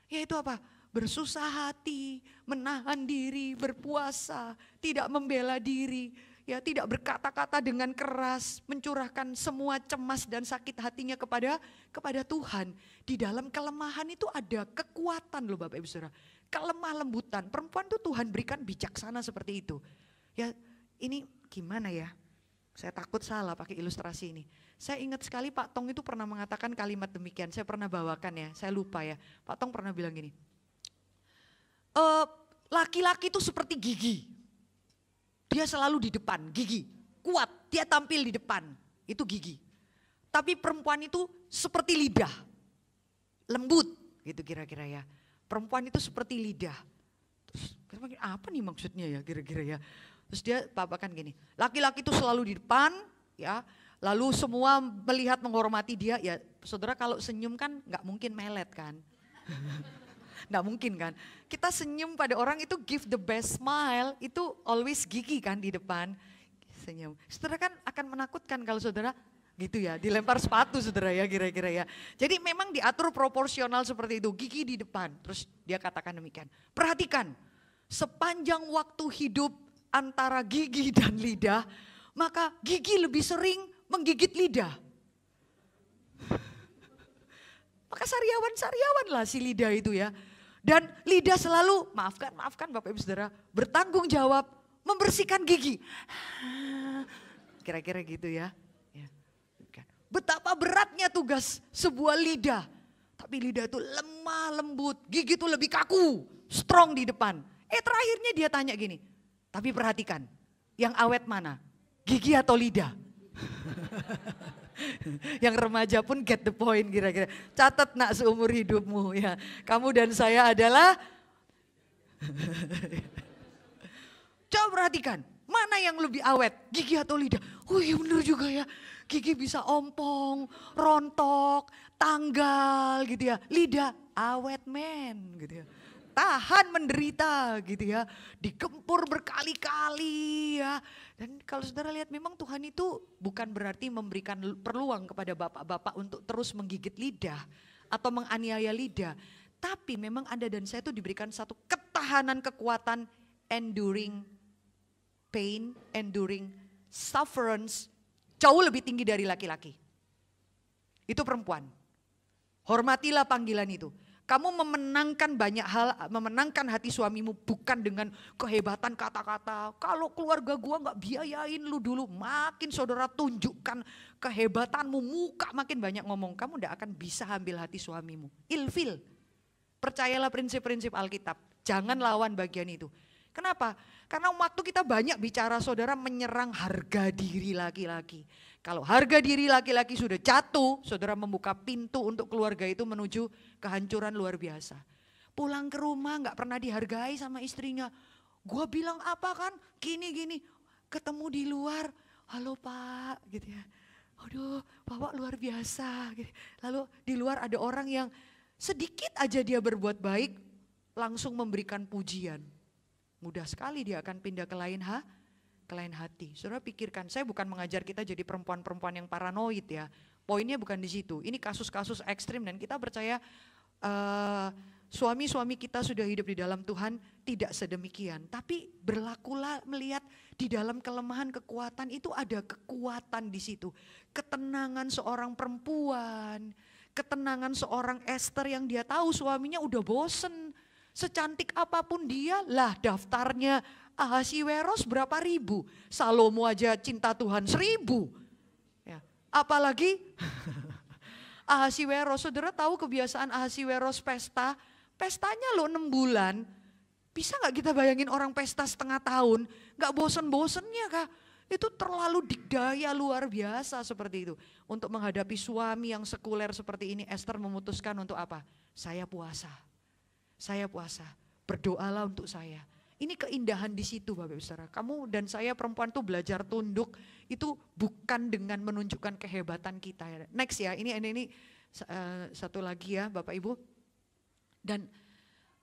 Yaitu apa? Bersusah hati, menahan diri, berpuasa, tidak membela diri, ya tidak berkata-kata dengan keras, mencurahkan semua cemas dan sakit hatinya kepada kepada Tuhan. Di dalam kelemahan itu ada kekuatan loh Bapak Ibu Saudara. Kelemah lembutan, perempuan tuh Tuhan berikan bijaksana seperti itu. Ya, ini gimana ya? Saya takut salah pakai ilustrasi ini. Saya ingat sekali Pak Tong itu pernah mengatakan kalimat demikian. Saya pernah bawakan ya, saya lupa ya. Pak Tong pernah bilang gini, e, laki-laki itu seperti gigi. Dia selalu di depan, gigi. Kuat, dia tampil di depan. Itu gigi. Tapi perempuan itu seperti lidah. Lembut, gitu kira-kira ya. Perempuan itu seperti lidah. Terus kira-kira apa nih maksudnya ya kira-kira ya. Terus dia bawakan gini, laki-laki itu selalu di depan ya Lalu semua melihat menghormati dia, ya saudara kalau senyum kan nggak mungkin melet kan. nggak mungkin kan. Kita senyum pada orang itu give the best smile, itu always gigi kan di depan. Senyum. Saudara kan akan menakutkan kalau saudara gitu ya, dilempar sepatu saudara ya kira-kira ya. Jadi memang diatur proporsional seperti itu, gigi di depan. Terus dia katakan demikian, perhatikan sepanjang waktu hidup antara gigi dan lidah, maka gigi lebih sering menggigit lidah. Maka sariawan-sariawan lah si lidah itu ya. Dan lidah selalu, maafkan, maafkan Bapak Ibu Saudara, bertanggung jawab membersihkan gigi. Kira-kira gitu ya. ya. Betapa beratnya tugas sebuah lidah. Tapi lidah itu lemah lembut, gigi itu lebih kaku, strong di depan. Eh terakhirnya dia tanya gini, tapi perhatikan, yang awet mana? Gigi atau lidah? yang remaja pun get the point kira-kira. Catat nak seumur hidupmu ya. Kamu dan saya adalah Coba perhatikan, mana yang lebih awet, gigi atau lidah? Oh iya bener juga ya, gigi bisa ompong, rontok, tanggal gitu ya. Lidah awet men gitu ya. Tahan menderita gitu ya, digempur berkali-kali ya dan kalau saudara lihat memang Tuhan itu bukan berarti memberikan peluang kepada bapak-bapak untuk terus menggigit lidah atau menganiaya lidah. Tapi memang Anda dan saya itu diberikan satu ketahanan kekuatan enduring pain, enduring sufferance jauh lebih tinggi dari laki-laki. Itu perempuan. Hormatilah panggilan itu. Kamu memenangkan banyak hal, memenangkan hati suamimu bukan dengan kehebatan kata-kata. Kalau keluarga gua nggak biayain lu dulu, makin saudara tunjukkan kehebatanmu, muka makin banyak ngomong. Kamu tidak akan bisa ambil hati suamimu. Ilfil. Percayalah prinsip-prinsip Alkitab. Jangan lawan bagian itu. Kenapa? Karena waktu kita banyak bicara saudara menyerang harga diri laki-laki kalau harga diri laki-laki sudah jatuh, saudara membuka pintu untuk keluarga itu menuju kehancuran luar biasa. Pulang ke rumah nggak pernah dihargai sama istrinya. Gua bilang apa kan? Gini-gini. Ketemu di luar. Halo Pak, gitu ya. Aduh, Bapak luar biasa. Gitu. Lalu di luar ada orang yang sedikit aja dia berbuat baik, langsung memberikan pujian. Mudah sekali dia akan pindah ke lain ha? ke lain hati. Saudara pikirkan, saya bukan mengajar kita jadi perempuan-perempuan yang paranoid ya. Poinnya bukan di situ. Ini kasus-kasus ekstrim dan kita percaya eh, suami-suami uh, suami -suami kita sudah hidup di dalam Tuhan tidak sedemikian. Tapi berlakulah melihat di dalam kelemahan kekuatan itu ada kekuatan di situ. Ketenangan seorang perempuan, ketenangan seorang Esther yang dia tahu suaminya udah bosen. Secantik apapun dia lah daftarnya Ahasiweros berapa ribu? Salomo aja cinta Tuhan seribu. Ya. Apalagi Ahasiweros, saudara tahu kebiasaan Ahasiweros pesta? Pestanya lo enam bulan. Bisa nggak kita bayangin orang pesta setengah tahun? Nggak bosen-bosennya kah? Itu terlalu dikdaya luar biasa seperti itu. Untuk menghadapi suami yang sekuler seperti ini, Esther memutuskan untuk apa? Saya puasa. Saya puasa. Berdoalah untuk saya. Ini keindahan di situ Bapak Ibu Saudara. Kamu dan saya perempuan tuh belajar tunduk itu bukan dengan menunjukkan kehebatan kita. Next ya, ini ini, ini eh, satu lagi ya Bapak Ibu. Dan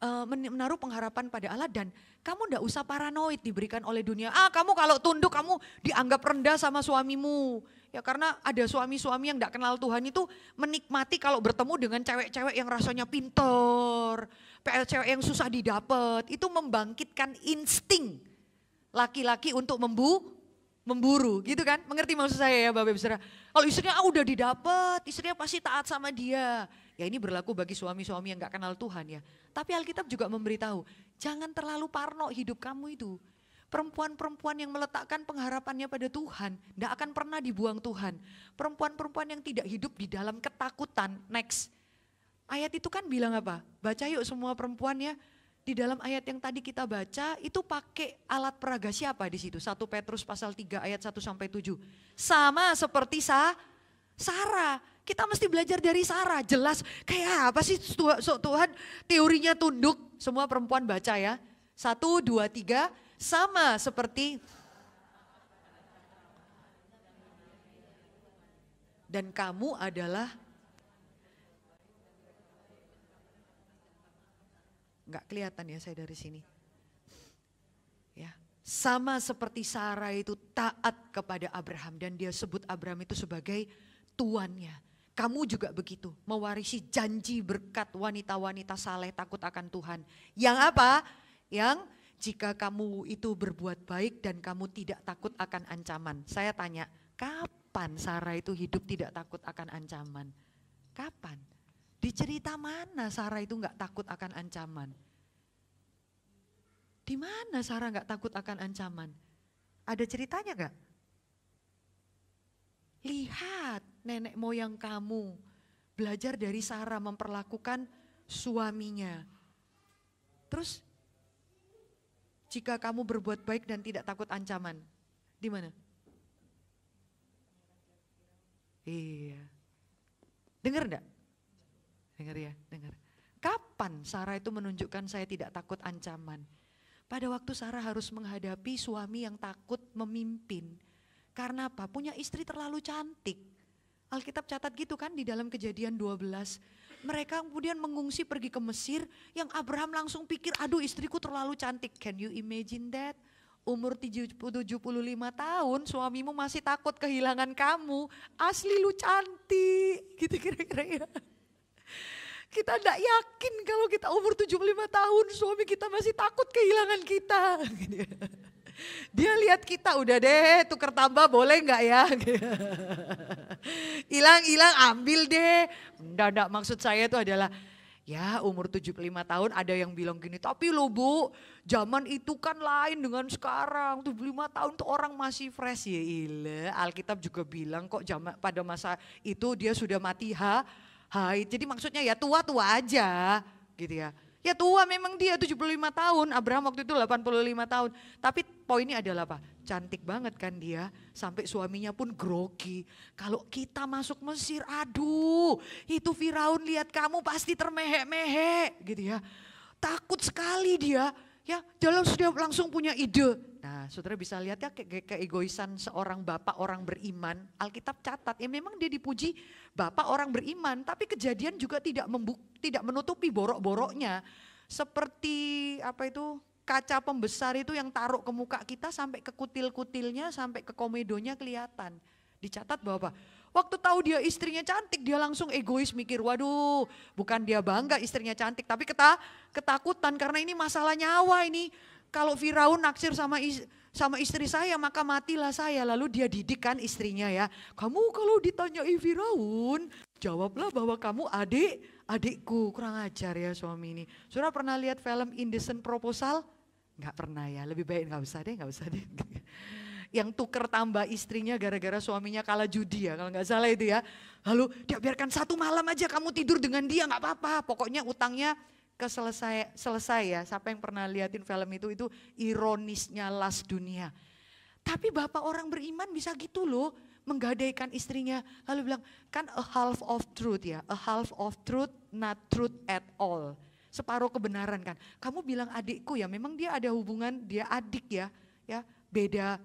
eh, menaruh pengharapan pada Allah dan kamu ndak usah paranoid diberikan oleh dunia. Ah, kamu kalau tunduk kamu dianggap rendah sama suamimu. Ya karena ada suami-suami yang ndak kenal Tuhan itu menikmati kalau bertemu dengan cewek-cewek yang rasanya pintar, cewek yang susah didapat, itu membangkitkan insting laki-laki untuk membu memburu gitu kan. Mengerti maksud saya ya Bapak Ibu Saudara. Kalau istrinya ah, udah didapat, istrinya pasti taat sama dia. Ya ini berlaku bagi suami-suami yang nggak kenal Tuhan ya. Tapi Alkitab juga memberitahu, jangan terlalu parno hidup kamu itu. Perempuan-perempuan yang meletakkan pengharapannya pada Tuhan, tidak akan pernah dibuang Tuhan. Perempuan-perempuan yang tidak hidup di dalam ketakutan, next. Ayat itu kan bilang apa? Baca yuk semua perempuan ya. Di dalam ayat yang tadi kita baca itu pakai alat peraga siapa di situ? 1 Petrus pasal 3 ayat 1 sampai 7. Sama seperti sa Sarah. Kita mesti belajar dari Sarah. Jelas kayak apa sih Tuhan, Tuhan teorinya tunduk. Semua perempuan baca ya. Satu, dua, tiga. Sama seperti dan kamu adalah nggak kelihatan ya saya dari sini. Ya, sama seperti Sarah itu taat kepada Abraham dan dia sebut Abraham itu sebagai tuannya. Kamu juga begitu, mewarisi janji berkat wanita-wanita saleh takut akan Tuhan. Yang apa? Yang jika kamu itu berbuat baik dan kamu tidak takut akan ancaman. Saya tanya, kapan Sarah itu hidup tidak takut akan ancaman? Kapan? Di cerita mana Sarah itu nggak takut akan ancaman? Di mana Sarah nggak takut akan ancaman? Ada ceritanya nggak? Lihat nenek moyang kamu belajar dari Sarah memperlakukan suaminya. Terus jika kamu berbuat baik dan tidak takut ancaman, di mana? Iya. Dengar enggak? ya, dengar. Kapan Sarah itu menunjukkan saya tidak takut ancaman? Pada waktu Sarah harus menghadapi suami yang takut memimpin. Karena apa? Punya istri terlalu cantik. Alkitab catat gitu kan di dalam kejadian 12. Mereka kemudian mengungsi pergi ke Mesir yang Abraham langsung pikir aduh istriku terlalu cantik. Can you imagine that? Umur 75 tahun suamimu masih takut kehilangan kamu. Asli lu cantik gitu kira-kira ya. Kita tidak yakin kalau kita umur 75 tahun suami kita masih takut kehilangan kita. Dia lihat kita udah deh tukar tambah boleh nggak ya? Hilang-hilang ambil deh. Enggak, enggak maksud saya itu adalah ya umur 75 tahun ada yang bilang gini, tapi lo bu zaman itu kan lain dengan sekarang. 75 tahun tuh orang masih fresh ya ilah. Alkitab juga bilang kok zaman pada masa itu dia sudah mati ha haid. Jadi maksudnya ya tua-tua aja gitu ya. Ya tua memang dia 75 tahun, Abraham waktu itu 85 tahun. Tapi poinnya adalah apa? Cantik banget kan dia, sampai suaminya pun grogi. Kalau kita masuk Mesir, aduh itu Firaun lihat kamu pasti termehek-mehek gitu ya. Takut sekali dia, Ya, dalam sudah langsung punya ide. Nah, saudara bisa lihat ya ke keegoisan seorang bapak orang beriman. Alkitab catat, ya memang dia dipuji bapak orang beriman, tapi kejadian juga tidak tidak menutupi borok-boroknya. Seperti apa itu? kaca pembesar itu yang taruh ke muka kita sampai ke kutil-kutilnya, sampai ke komedonya kelihatan. Dicatat bahwa apa? Waktu tahu dia istrinya cantik, dia langsung egois mikir, waduh bukan dia bangga istrinya cantik, tapi keta, ketakutan karena ini masalah nyawa ini. Kalau Firaun naksir sama sama istri saya maka matilah saya. Lalu dia didikan istrinya ya, kamu kalau ditanyai Firaun, jawablah bahwa kamu adik, adikku. Kurang ajar ya suami ini. sudah pernah lihat film Indecent Proposal? Enggak pernah ya, lebih baik enggak usah deh, enggak usah deh yang tuker tambah istrinya gara-gara suaminya kalah judi ya kalau nggak salah itu ya. Lalu dia biarkan satu malam aja kamu tidur dengan dia nggak apa-apa. Pokoknya utangnya keselesai selesai ya. Siapa yang pernah liatin film itu itu ironisnya las dunia. Tapi bapak orang beriman bisa gitu loh menggadaikan istrinya lalu bilang kan a half of truth ya a half of truth not truth at all separuh kebenaran kan kamu bilang adikku ya memang dia ada hubungan dia adik ya ya beda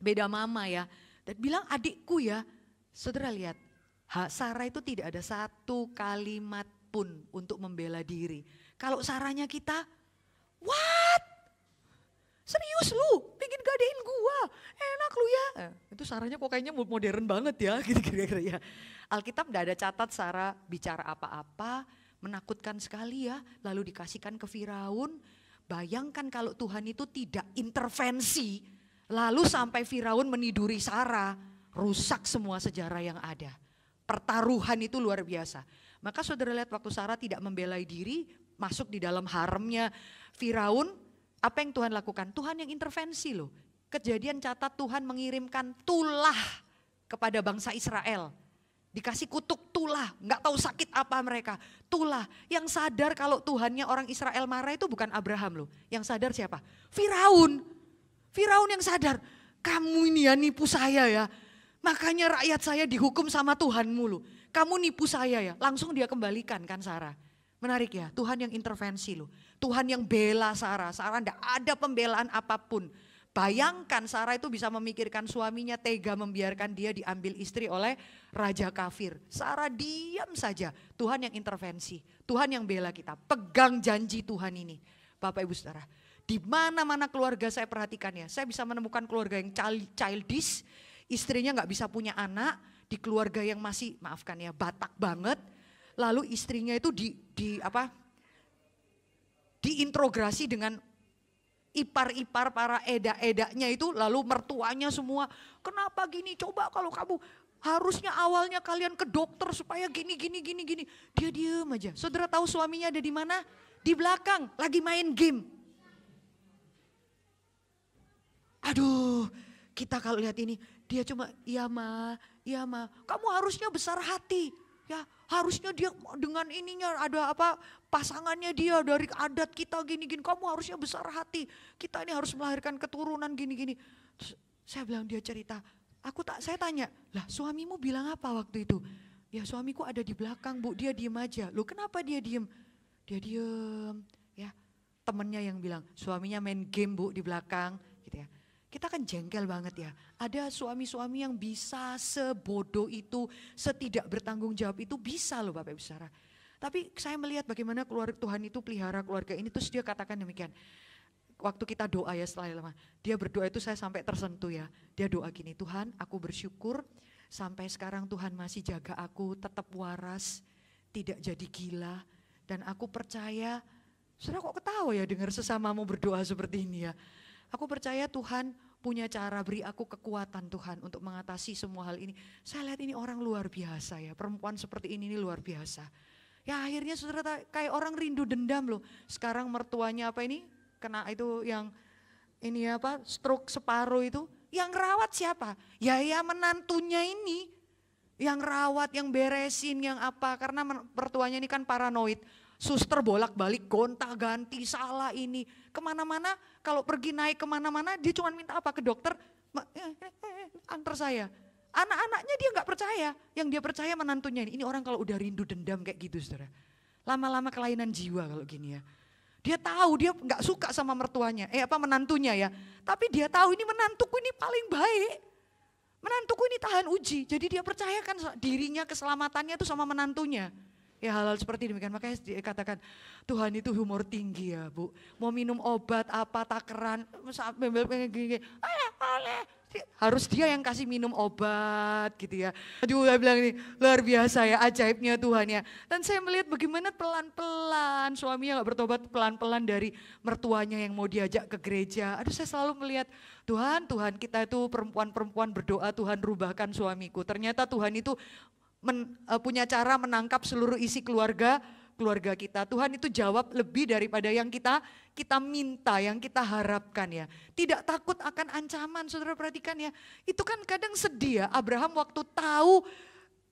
beda mama ya. Dan bilang adikku ya, saudara lihat, Sarah itu tidak ada satu kalimat pun untuk membela diri. Kalau saranya kita, what? Serius lu, bikin gadein gua, enak lu ya. Eh, itu saranya kok kayaknya modern banget ya, gitu kira-kira ya. Alkitab tidak ada catat Sarah bicara apa-apa, menakutkan sekali ya, lalu dikasihkan ke Firaun. Bayangkan kalau Tuhan itu tidak intervensi, Lalu sampai Firaun meniduri Sarah, rusak semua sejarah yang ada. Pertaruhan itu luar biasa. Maka saudara lihat waktu Sarah tidak membela diri, masuk di dalam haremnya Firaun, apa yang Tuhan lakukan? Tuhan yang intervensi loh. Kejadian catat Tuhan mengirimkan tulah kepada bangsa Israel. Dikasih kutuk tulah, nggak tahu sakit apa mereka. Tulah, yang sadar kalau Tuhannya orang Israel marah itu bukan Abraham loh. Yang sadar siapa? Firaun. Firaun yang sadar, kamu ini ya nipu saya ya. Makanya rakyat saya dihukum sama Tuhan mulu. Kamu nipu saya ya. Langsung dia kembalikan kan Sarah. Menarik ya, Tuhan yang intervensi loh. Tuhan yang bela Sarah. Sarah tidak ada pembelaan apapun. Bayangkan Sarah itu bisa memikirkan suaminya tega membiarkan dia diambil istri oleh raja kafir. Sarah diam saja. Tuhan yang intervensi, Tuhan yang bela kita. Pegang janji Tuhan ini. Bapak Ibu Saudara, di mana-mana keluarga saya perhatikan ya. Saya bisa menemukan keluarga yang childish, istrinya nggak bisa punya anak, di keluarga yang masih maafkan ya batak banget, lalu istrinya itu di di apa? diintrograsi dengan ipar-ipar para eda-edanya itu lalu mertuanya semua kenapa gini coba kalau kamu harusnya awalnya kalian ke dokter supaya gini gini gini gini dia diem aja saudara tahu suaminya ada di mana di belakang lagi main game Aduh, kita kalau lihat ini, dia cuma, iya ma, iya ma. Kamu harusnya besar hati. Ya, harusnya dia dengan ininya ada apa pasangannya dia dari adat kita gini-gini. Kamu harusnya besar hati. Kita ini harus melahirkan keturunan gini-gini. saya bilang dia cerita. Aku tak saya tanya, lah suamimu bilang apa waktu itu? Ya suamiku ada di belakang bu, dia diem aja. Lu kenapa dia diem? Dia diem. Ya temennya yang bilang suaminya main game bu di belakang kita kan jengkel banget ya. Ada suami-suami yang bisa sebodoh itu, setidak bertanggung jawab itu bisa loh Bapak Ibu Saudara. Tapi saya melihat bagaimana keluarga Tuhan itu pelihara keluarga ini terus dia katakan demikian. Waktu kita doa ya setelah lama, dia berdoa itu saya sampai tersentuh ya. Dia doa gini, Tuhan aku bersyukur sampai sekarang Tuhan masih jaga aku tetap waras, tidak jadi gila. Dan aku percaya, saudara kok ketawa ya dengar sesamamu berdoa seperti ini ya. Aku percaya Tuhan punya cara beri aku kekuatan Tuhan untuk mengatasi semua hal ini. Saya lihat ini orang luar biasa ya, perempuan seperti ini ini luar biasa. Ya akhirnya saudara kayak orang rindu dendam loh. Sekarang mertuanya apa ini? Kena itu yang ini apa? Stroke separuh itu. Yang rawat siapa? Ya ya menantunya ini. Yang rawat, yang beresin, yang apa. Karena mertuanya ini kan paranoid. Suster bolak-balik gonta ganti salah ini. Kemana-mana kalau pergi naik kemana-mana dia cuma minta apa ke dokter. Eh, eh, eh, antar saya. Anak-anaknya dia nggak percaya. Yang dia percaya menantunya ini. Ini orang kalau udah rindu dendam kayak gitu saudara. Lama-lama kelainan jiwa kalau gini ya. Dia tahu dia nggak suka sama mertuanya, eh apa menantunya ya. Tapi dia tahu ini menantuku ini paling baik. Menantuku ini tahan uji, jadi dia percayakan dirinya keselamatannya itu sama menantunya. Ya hal-hal seperti demikian. Makanya dikatakan Tuhan itu humor tinggi ya bu. Mau minum obat apa takeran. Harus dia yang kasih minum obat gitu ya. Aduh saya bilang ini luar biasa ya ajaibnya Tuhan ya. Dan saya melihat bagaimana pelan-pelan suaminya gak bertobat pelan-pelan dari mertuanya yang mau diajak ke gereja. Aduh saya selalu melihat Tuhan, Tuhan kita itu perempuan-perempuan berdoa Tuhan rubahkan suamiku. Ternyata Tuhan itu men, uh, punya cara menangkap seluruh isi keluarga keluarga kita. Tuhan itu jawab lebih daripada yang kita kita minta, yang kita harapkan ya. Tidak takut akan ancaman, saudara perhatikan ya. Itu kan kadang sedih ya. Abraham waktu tahu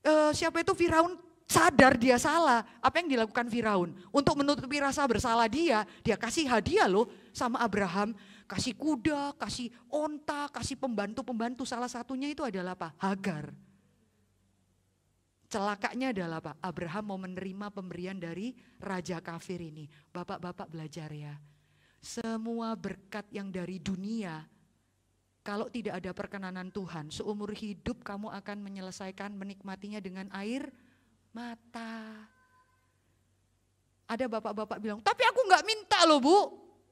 uh, siapa itu Firaun sadar dia salah. Apa yang dilakukan Firaun? Untuk menutupi rasa bersalah dia, dia kasih hadiah loh sama Abraham. Kasih kuda, kasih onta, kasih pembantu-pembantu. Salah satunya itu adalah apa? Hagar. Celakanya adalah Pak, Abraham mau menerima pemberian dari Raja Kafir ini. Bapak-bapak belajar ya. Semua berkat yang dari dunia, kalau tidak ada perkenanan Tuhan, seumur hidup kamu akan menyelesaikan menikmatinya dengan air mata. Ada bapak-bapak bilang, tapi aku nggak minta loh bu,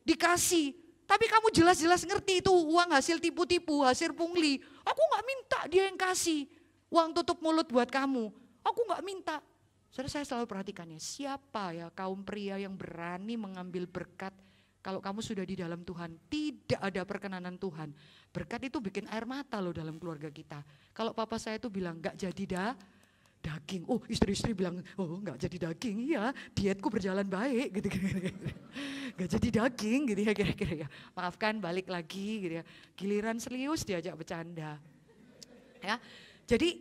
dikasih. Tapi kamu jelas-jelas ngerti itu uang hasil tipu-tipu, hasil pungli. Aku nggak minta dia yang kasih uang tutup mulut buat kamu. Aku nggak minta. Saudara saya selalu perhatikannya, siapa ya kaum pria yang berani mengambil berkat kalau kamu sudah di dalam Tuhan, tidak ada perkenanan Tuhan. Berkat itu bikin air mata loh dalam keluarga kita. Kalau papa saya itu bilang, nggak jadi dah, daging. Oh istri-istri bilang, oh nggak jadi daging, iya dietku berjalan baik gitu-gitu. Gak gitu, gitu. jadi daging gitu ya kira-kira ya. Maafkan balik lagi gitu ya. Giliran serius diajak bercanda. Ya, jadi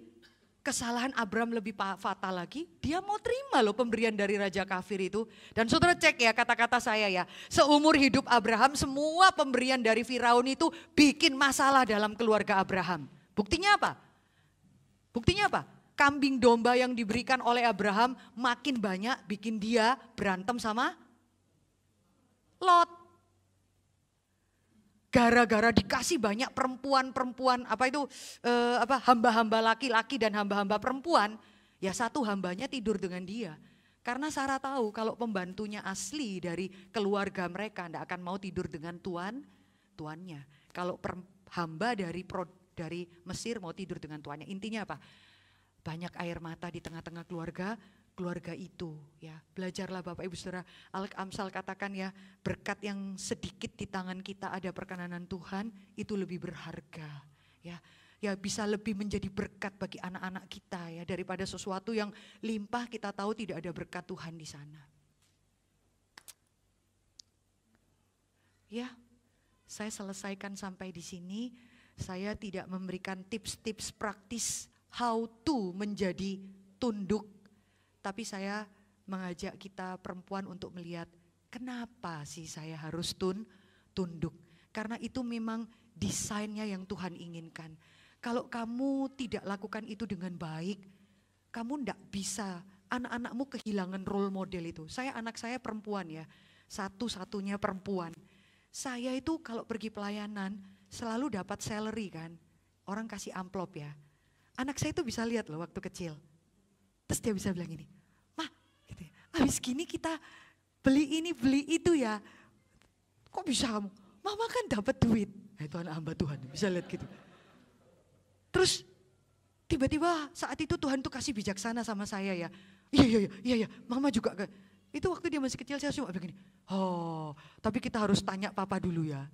kesalahan Abram lebih fatal lagi, dia mau terima loh pemberian dari Raja Kafir itu. Dan saudara cek ya kata-kata saya ya, seumur hidup Abraham semua pemberian dari Firaun itu bikin masalah dalam keluarga Abraham. Buktinya apa? Buktinya apa? Kambing domba yang diberikan oleh Abraham makin banyak bikin dia berantem sama Lot gara-gara dikasih banyak perempuan-perempuan apa itu eh, apa hamba-hamba laki-laki dan hamba-hamba perempuan, ya satu hambanya tidur dengan dia. Karena Sarah tahu kalau pembantunya asli dari keluarga mereka tidak akan mau tidur dengan tuan tuannya. Kalau per, hamba dari pro, dari Mesir mau tidur dengan tuannya. Intinya apa? Banyak air mata di tengah-tengah keluarga, keluarga itu ya. Belajarlah Bapak Ibu Saudara, Alek Amsal katakan ya, berkat yang sedikit di tangan kita ada perkenanan Tuhan itu lebih berharga ya. Ya bisa lebih menjadi berkat bagi anak-anak kita ya daripada sesuatu yang limpah kita tahu tidak ada berkat Tuhan di sana. Ya, saya selesaikan sampai di sini. Saya tidak memberikan tips-tips praktis how to menjadi tunduk tapi saya mengajak kita perempuan untuk melihat kenapa sih saya harus tun tunduk. Karena itu memang desainnya yang Tuhan inginkan. Kalau kamu tidak lakukan itu dengan baik, kamu tidak bisa anak-anakmu kehilangan role model itu. Saya anak saya perempuan ya, satu-satunya perempuan. Saya itu kalau pergi pelayanan selalu dapat salary kan. Orang kasih amplop ya. Anak saya itu bisa lihat loh waktu kecil Terus dia bisa bilang gini, mah gitu ya, habis gini kita beli ini beli itu ya. Kok bisa kamu? Mama kan dapat duit. Nah, itu anak hamba Tuhan, bisa lihat gitu. Terus tiba-tiba saat itu Tuhan tuh kasih bijaksana sama saya ya. Iya, iya, iya, iya, iya mama juga. Itu waktu dia masih kecil saya cuma begini, oh tapi kita harus tanya papa dulu ya.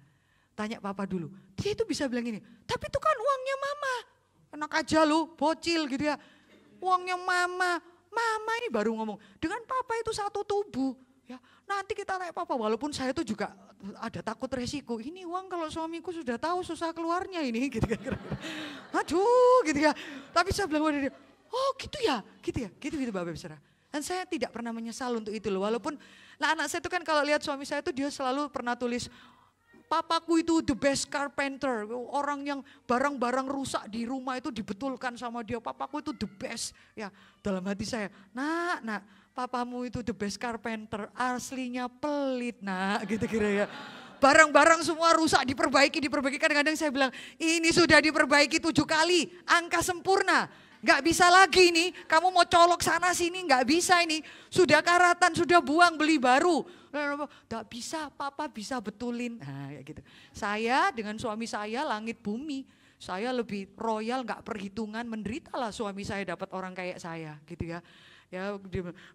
Tanya papa dulu. Dia itu bisa bilang gini, tapi itu kan uangnya mama. Enak aja lu, bocil gitu ya yang mama, mama ini baru ngomong. Dengan papa itu satu tubuh. Ya, nanti kita naik papa walaupun saya itu juga ada takut resiko. Ini uang kalau suamiku sudah tahu susah keluarnya ini gitu kan. Aduh gitu ya. Tapi saya bilang pada dia, "Oh, gitu ya." Gitu ya. Gitu gitu Bapak beserah. Dan saya tidak pernah menyesal untuk itu loh. Walaupun nah anak saya itu kan kalau lihat suami saya itu dia selalu pernah tulis Papaku itu the best carpenter, orang yang barang-barang rusak di rumah itu dibetulkan sama dia. Papaku itu the best. Ya, dalam hati saya, "Nak, nak, papamu itu the best carpenter, aslinya pelit, Nak." Gitu kira gitu, ya. Barang-barang semua rusak diperbaiki, diperbaiki. Kadang-kadang saya bilang, ini sudah diperbaiki tujuh kali, angka sempurna. Gak bisa lagi nih, kamu mau colok sana sini gak bisa ini. Sudah karatan, sudah buang, beli baru. Tidak bisa, papa bisa betulin. Nah, kayak gitu. Saya dengan suami saya langit bumi. Saya lebih royal, nggak perhitungan, menderitalah suami saya dapat orang kayak saya gitu ya. Ya,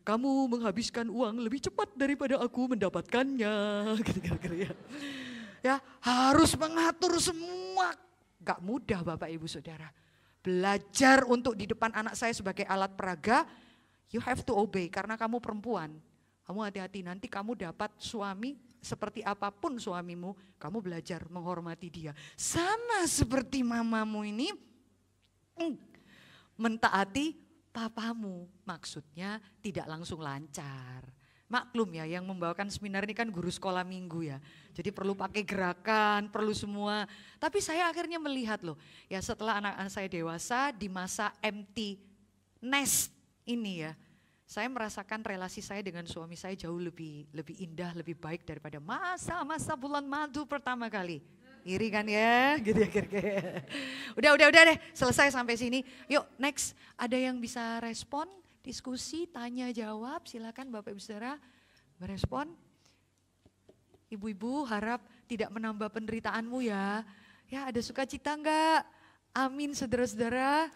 kamu menghabiskan uang lebih cepat daripada aku mendapatkannya, gitu kira-kira gitu, ya. Ya, harus mengatur semua. Gak mudah Bapak Ibu Saudara. Belajar untuk di depan anak saya sebagai alat peraga, you have to obey karena kamu perempuan. Kamu hati-hati nanti kamu dapat suami seperti apapun suamimu, kamu belajar menghormati dia. Sama seperti mamamu ini mm, mentaati papamu. Maksudnya tidak langsung lancar. Maklum ya yang membawakan seminar ini kan guru sekolah minggu ya. Jadi perlu pakai gerakan, perlu semua. Tapi saya akhirnya melihat loh, ya setelah anak-anak saya dewasa di masa empty nest ini ya saya merasakan relasi saya dengan suami saya jauh lebih lebih indah, lebih baik daripada masa-masa bulan madu pertama kali. Iri kan ya, gitu ya kira Udah, udah, udah deh, selesai sampai sini. Yuk, next. Ada yang bisa respon, diskusi, tanya jawab, silakan Bapak Ibu Saudara merespon. Ibu-ibu harap tidak menambah penderitaanmu ya. Ya, ada sukacita enggak? Amin saudara-saudara.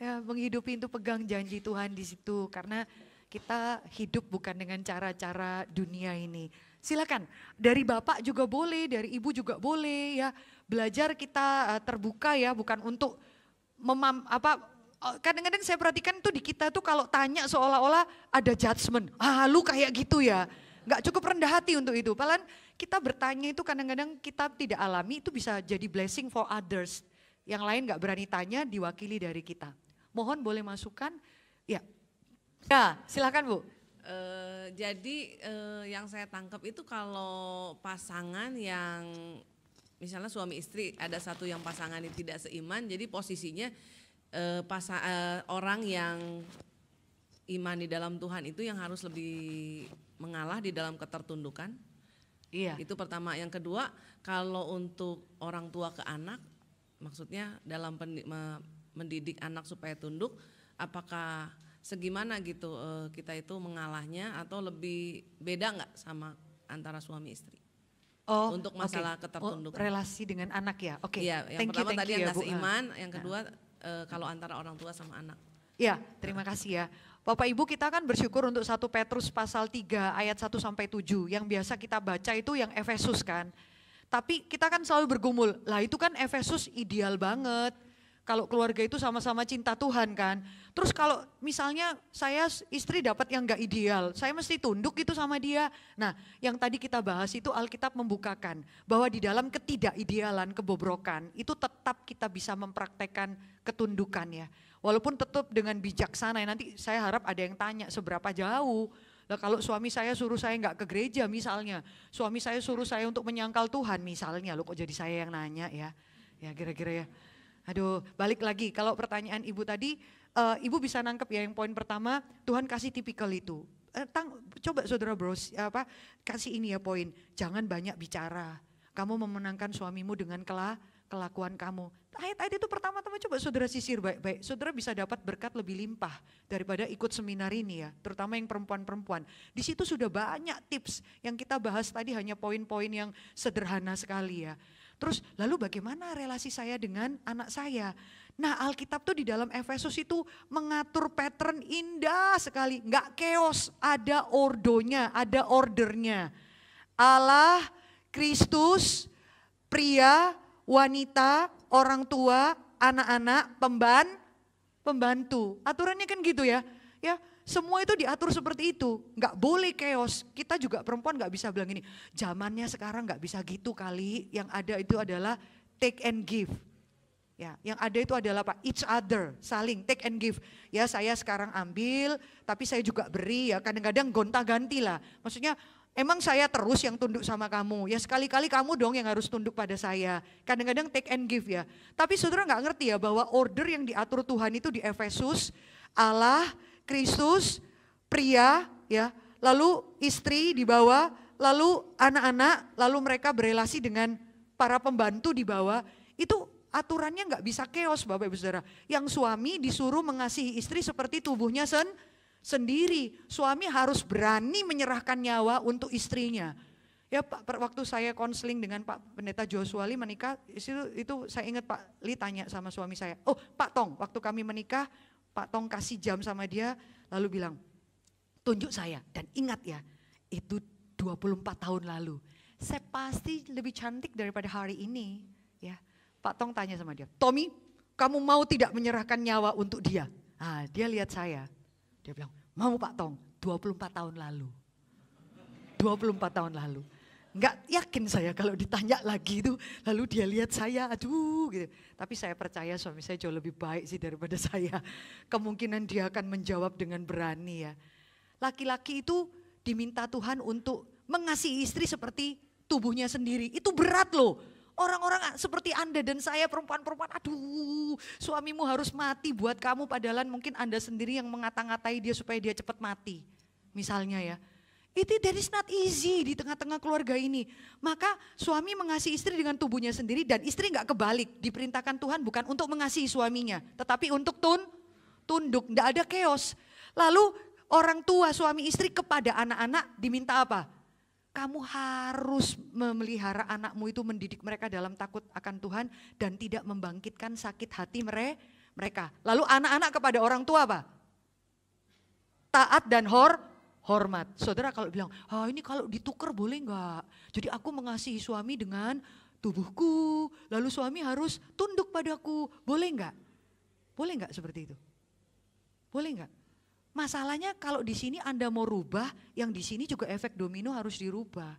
Ya, menghidupi itu pegang janji Tuhan di situ karena kita hidup bukan dengan cara-cara dunia ini. Silakan, dari Bapak juga boleh, dari Ibu juga boleh ya. Belajar kita eh, terbuka ya, bukan untuk memam apa eh, kadang-kadang saya perhatikan tuh di kita tuh kalau tanya seolah-olah ada judgement. Ah, lu kayak gitu ya. nggak cukup rendah hati untuk itu. Padahal kita bertanya itu kadang-kadang kita tidak alami itu bisa jadi blessing for others. Yang lain nggak berani tanya diwakili dari kita. Mohon boleh masukkan. Ya, ya silakan Bu. Uh, jadi uh, yang saya tangkap itu kalau pasangan yang misalnya suami istri ada satu yang pasangan yang tidak seiman, jadi posisinya uh, pasa, uh, orang yang iman di dalam Tuhan itu yang harus lebih mengalah di dalam ketertundukan. Iya. Itu pertama. Yang kedua, kalau untuk orang tua ke anak, maksudnya dalam mendidik anak supaya tunduk apakah segimana gitu uh, kita itu mengalahnya atau lebih beda nggak sama antara suami istri Oh, untuk masalah okay. ketertundukan. Oh, relasi dengan anak ya. Oke. Okay. ya, yang thank pertama you, thank tadi yang ya, iman, yang ah. kedua nah. uh, kalau antara orang tua sama anak. Ya, terima kasih ya. Bapak Ibu kita kan bersyukur untuk 1 Petrus pasal 3 ayat 1 sampai 7 yang biasa kita baca itu yang Efesus kan. Tapi kita kan selalu bergumul, lah itu kan Efesus ideal banget kalau keluarga itu sama-sama cinta Tuhan kan. Terus kalau misalnya saya istri dapat yang gak ideal, saya mesti tunduk itu sama dia. Nah yang tadi kita bahas itu Alkitab membukakan bahwa di dalam ketidakidealan, kebobrokan itu tetap kita bisa mempraktekkan ketundukan ya. Walaupun tetap dengan bijaksana ya nanti saya harap ada yang tanya seberapa jauh Nah, kalau suami saya suruh saya nggak ke gereja misalnya, suami saya suruh saya untuk menyangkal Tuhan misalnya, lo kok jadi saya yang nanya ya, ya kira-kira ya. Aduh, balik lagi. Kalau pertanyaan ibu tadi, uh, ibu bisa nangkep ya yang poin pertama, Tuhan kasih tipikal itu. Uh, tang, coba saudara bros, apa kasih ini ya poin. Jangan banyak bicara. Kamu memenangkan suamimu dengan kelah kelakuan kamu. Ayat-ayat itu pertama-tama coba saudara sisir baik-baik. Saudara bisa dapat berkat lebih limpah daripada ikut seminar ini ya. Terutama yang perempuan-perempuan. Di situ sudah banyak tips yang kita bahas tadi hanya poin-poin yang sederhana sekali ya. Terus lalu bagaimana relasi saya dengan anak saya? Nah Alkitab tuh di dalam Efesus itu mengatur pattern indah sekali. Nggak keos, ada ordonya, ada ordernya. Allah, Kristus, pria, wanita, orang tua, anak-anak, pemban, pembantu. Aturannya kan gitu ya. Ya, semua itu diatur seperti itu. Nggak boleh chaos. Kita juga perempuan nggak bisa bilang ini, zamannya sekarang nggak bisa gitu kali. Yang ada itu adalah take and give. Ya, yang ada itu adalah apa? Each other, saling take and give. Ya, saya sekarang ambil, tapi saya juga beri ya. Kadang-kadang gonta-ganti lah. Maksudnya Emang saya terus yang tunduk sama kamu. Ya sekali-kali kamu dong yang harus tunduk pada saya. Kadang-kadang take and give ya. Tapi saudara nggak ngerti ya bahwa order yang diatur Tuhan itu di Efesus, Allah Kristus, pria, ya, lalu istri di bawah, lalu anak-anak, lalu mereka berelasi dengan para pembantu di bawah. Itu aturannya nggak bisa keos Bapak Ibu Saudara. Yang suami disuruh mengasihi istri seperti tubuhnya sen sendiri. Suami harus berani menyerahkan nyawa untuk istrinya. Ya Pak, waktu saya konseling dengan Pak Pendeta Joshua Lee menikah, itu, itu saya ingat Pak Lee tanya sama suami saya, oh Pak Tong, waktu kami menikah, Pak Tong kasih jam sama dia lalu bilang, tunjuk saya dan ingat ya, itu 24 tahun lalu. Saya pasti lebih cantik daripada hari ini, ya. Pak Tong tanya sama dia, "Tommy, kamu mau tidak menyerahkan nyawa untuk dia?" Nah, dia lihat saya. Dia bilang, "Mau Pak Tong, 24 tahun lalu." 24 tahun lalu. Enggak yakin saya kalau ditanya lagi itu, lalu dia lihat saya, aduh gitu. Tapi saya percaya suami saya jauh lebih baik sih daripada saya. Kemungkinan dia akan menjawab dengan berani ya. Laki-laki itu diminta Tuhan untuk mengasihi istri seperti tubuhnya sendiri. Itu berat loh. Orang-orang seperti Anda dan saya perempuan-perempuan, aduh suamimu harus mati buat kamu padahal mungkin Anda sendiri yang mengata-ngatai dia supaya dia cepat mati. Misalnya ya, itu that is not easy di tengah-tengah keluarga ini. Maka suami mengasihi istri dengan tubuhnya sendiri dan istri nggak kebalik. Diperintahkan Tuhan bukan untuk mengasihi suaminya, tetapi untuk tun tunduk, Nggak ada keos. Lalu orang tua suami istri kepada anak-anak diminta apa? Kamu harus memelihara anakmu itu mendidik mereka dalam takut akan Tuhan dan tidak membangkitkan sakit hati mereka. Lalu anak-anak kepada orang tua apa? Taat dan hormat hormat. Saudara kalau bilang, ah ini kalau ditukar boleh nggak? Jadi aku mengasihi suami dengan tubuhku, lalu suami harus tunduk padaku, boleh nggak? Boleh nggak seperti itu? Boleh nggak? Masalahnya kalau di sini Anda mau rubah, yang di sini juga efek domino harus dirubah.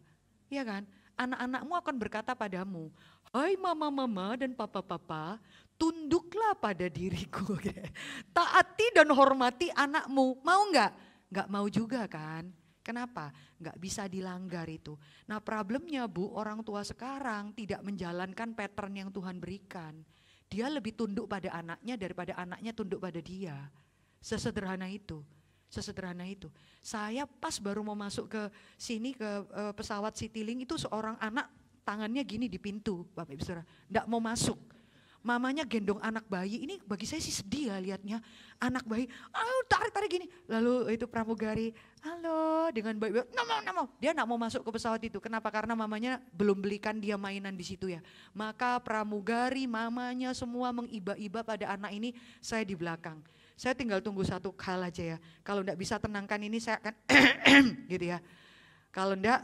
Iya kan? Anak-anakmu akan berkata padamu, Hai mama-mama dan papa-papa, tunduklah pada diriku. Taati dan hormati anakmu, mau enggak? nggak mau juga kan. Kenapa? Nggak bisa dilanggar itu. Nah problemnya Bu, orang tua sekarang tidak menjalankan pattern yang Tuhan berikan. Dia lebih tunduk pada anaknya daripada anaknya tunduk pada dia. Sesederhana itu. Sesederhana itu. Saya pas baru mau masuk ke sini ke eh, pesawat Citylink itu seorang anak tangannya gini di pintu, Bapak Ibu Saudara, enggak mau masuk mamanya gendong anak bayi. Ini bagi saya sih sedih ya liatnya. Anak bayi, oh tarik-tarik gini. Lalu itu pramugari, halo dengan baik-baik no mau, no mau. Dia nak mau masuk ke pesawat itu. Kenapa? Karena mamanya belum belikan dia mainan di situ ya. Maka pramugari, mamanya semua mengiba-iba pada anak ini, saya di belakang. Saya tinggal tunggu satu hal aja ya. Kalau ndak bisa tenangkan ini saya akan gitu ya. Kalau ndak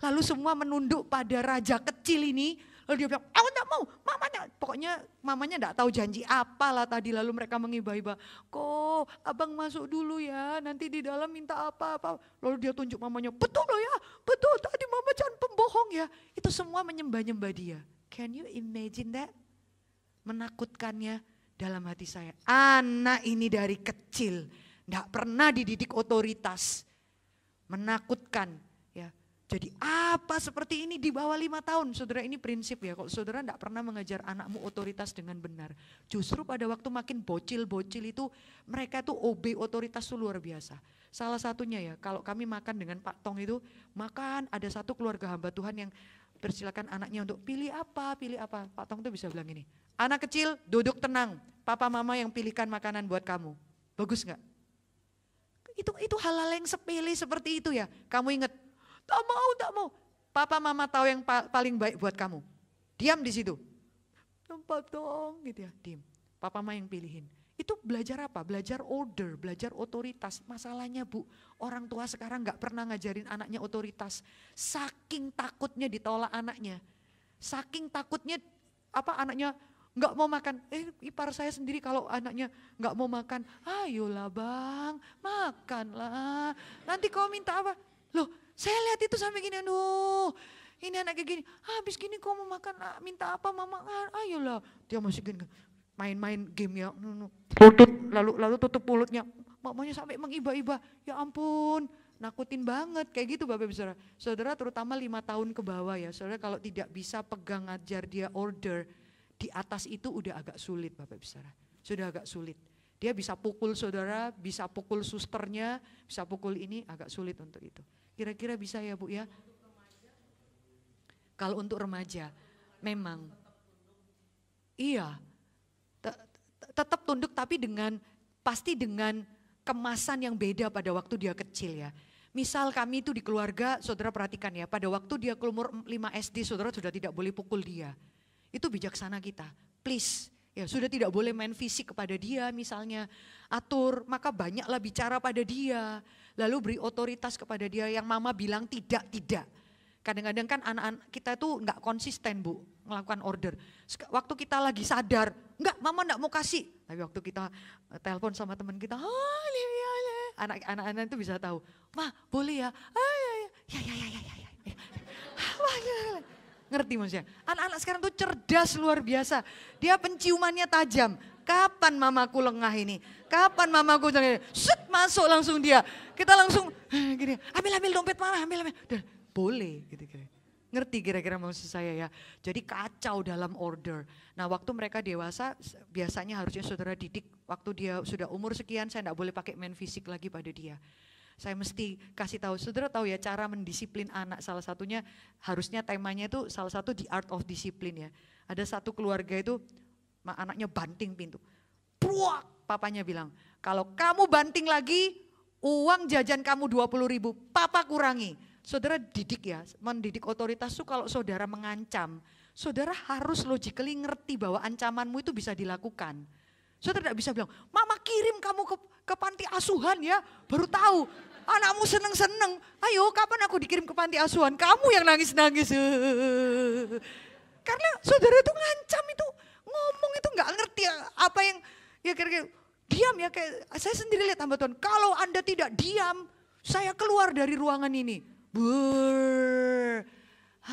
Lalu semua menunduk pada raja kecil ini. Lalu dia bilang, aku tidak mau, mamanya. Pokoknya mamanya tidak tahu janji apa lah tadi. Lalu mereka mengibah-ibah, kok abang masuk dulu ya, nanti di dalam minta apa-apa. Lalu dia tunjuk mamanya, betul loh ya, betul tadi mama jangan pembohong ya. Itu semua menyembah-nyembah dia. Can you imagine that? Menakutkannya dalam hati saya. Anak ini dari kecil, tidak pernah dididik otoritas. Menakutkan, jadi apa seperti ini di bawah lima tahun? Saudara ini prinsip ya, kalau saudara tidak pernah mengajar anakmu otoritas dengan benar. Justru pada waktu makin bocil-bocil itu mereka tuh OB otoritas itu luar biasa. Salah satunya ya, kalau kami makan dengan Pak Tong itu, makan ada satu keluarga hamba Tuhan yang persilakan anaknya untuk pilih apa, pilih apa. Pak Tong tuh bisa bilang ini, anak kecil duduk tenang, papa mama yang pilihkan makanan buat kamu. Bagus nggak? Itu itu hal yang sepele seperti itu ya. Kamu ingat Tak mau, tak mau. Papa mama tahu yang paling baik buat kamu. Diam di situ. Tempat dong gitu ya, diam. Papa mama yang pilihin. Itu belajar apa? Belajar order, belajar otoritas. Masalahnya bu, orang tua sekarang gak pernah ngajarin anaknya otoritas. Saking takutnya ditolak anaknya. Saking takutnya apa anaknya nggak mau makan. Eh ipar saya sendiri kalau anaknya nggak mau makan, ayolah bang, makanlah. Nanti kau minta apa? Loh saya lihat itu sampai gini, aduh ini anaknya gini, habis gini kok mau makan, ah, minta apa mama, ah, ayolah. Dia masih gini, main-main game ya, Tutup, lalu lalu tutup mulutnya, mamanya sampai mengiba-iba, ya ampun, nakutin banget, kayak gitu Bapak Ibu Saudara. Saudara terutama lima tahun ke bawah ya, saudara kalau tidak bisa pegang ajar dia order, di atas itu udah agak sulit Bapak Ibu Saudara, sudah agak sulit. Dia bisa pukul saudara, bisa pukul susternya, bisa pukul ini, agak sulit untuk itu. Kira-kira bisa ya Bu ya? Kalau untuk remaja, memang. Iya, tetap tunduk tapi dengan, pasti dengan kemasan yang beda pada waktu dia kecil ya. Misal kami itu di keluarga, saudara perhatikan ya, pada waktu dia umur 5 SD, saudara sudah tidak boleh pukul dia. Itu bijaksana kita, please. Ya, sudah tidak boleh main fisik kepada dia misalnya. Atur, maka banyaklah bicara pada dia. Lalu beri otoritas kepada dia yang mama bilang tidak, tidak. Kadang-kadang kan anak-anak kita itu nggak konsisten bu melakukan order. Waktu kita lagi sadar, nggak mama nggak mau kasih. Tapi waktu kita eh, telepon sama teman kita, ah, anak-anak itu bisa tahu, ma boleh ya, ah, ya ya ya ya ya ya, ya, eh, ya ya. Ngerti maksudnya? Anak-anak sekarang tuh cerdas luar biasa. Dia penciumannya tajam. Kapan mamaku lengah ini? Kapan mamaku set masuk langsung dia. Kita langsung eh, gini, ambil ambil dompet mama, ambil ambil. Dan, boleh gitu kira. Gitu. Ngerti kira-kira maksud saya ya. Jadi kacau dalam order. Nah waktu mereka dewasa biasanya harusnya saudara didik. Waktu dia sudah umur sekian saya tidak boleh pakai main fisik lagi pada dia saya mesti kasih tahu saudara tahu ya cara mendisiplin anak salah satunya harusnya temanya itu salah satu di art of discipline ya ada satu keluarga itu anaknya banting pintu buak Papanya bilang, kalau kamu banting lagi, uang jajan kamu 20 ribu, papa kurangi. Saudara didik ya, mendidik otoritas itu kalau saudara mengancam, saudara harus logically ngerti bahwa ancamanmu itu bisa dilakukan. Saudara tidak bisa bilang, mama kirim kamu ke, ke panti asuhan ya, baru tahu anakmu seneng-seneng. Ayo kapan aku dikirim ke panti asuhan, kamu yang nangis-nangis. Karena saudara itu ngancam itu, ngomong itu nggak ngerti eh, apa yang, ya kira-kira diam ya kayak saya sendiri lihat hamba Tuhan. Kalau Anda tidak diam, saya keluar dari ruangan ini. Ber.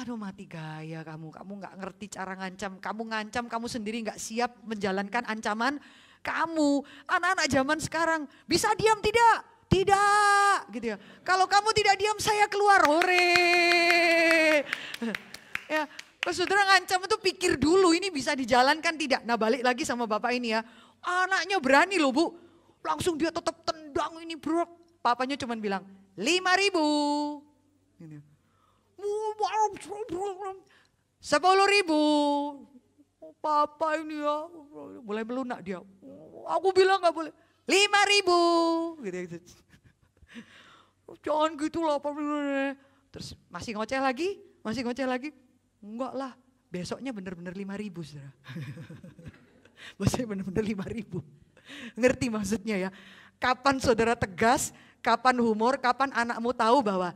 Aduh mati gaya kamu, kamu nggak ngerti cara ngancam, kamu ngancam kamu sendiri nggak siap menjalankan ancaman kamu. Anak-anak zaman sekarang bisa diam tidak? Tidak gitu ya. Kalau kamu tidak diam saya keluar. Hore. ya, saudara ngancam itu pikir dulu ini bisa dijalankan tidak. Nah balik lagi sama bapak ini ya. Anaknya berani loh bu. Langsung dia tetap tendang ini bro. Papanya cuma bilang, lima ribu. Sepuluh ribu. Oh, papa ini ya, mulai melunak dia. Aku bilang gak boleh. Lima ribu. Gitu, gitu. Jangan gitu loh. Terus masih ngoceh lagi, masih ngoceh lagi. Enggak lah, besoknya bener-bener lima ribu saudara. Buat benar-benar lima ribu. Ngerti maksudnya ya. Kapan saudara tegas, kapan humor, kapan anakmu tahu bahwa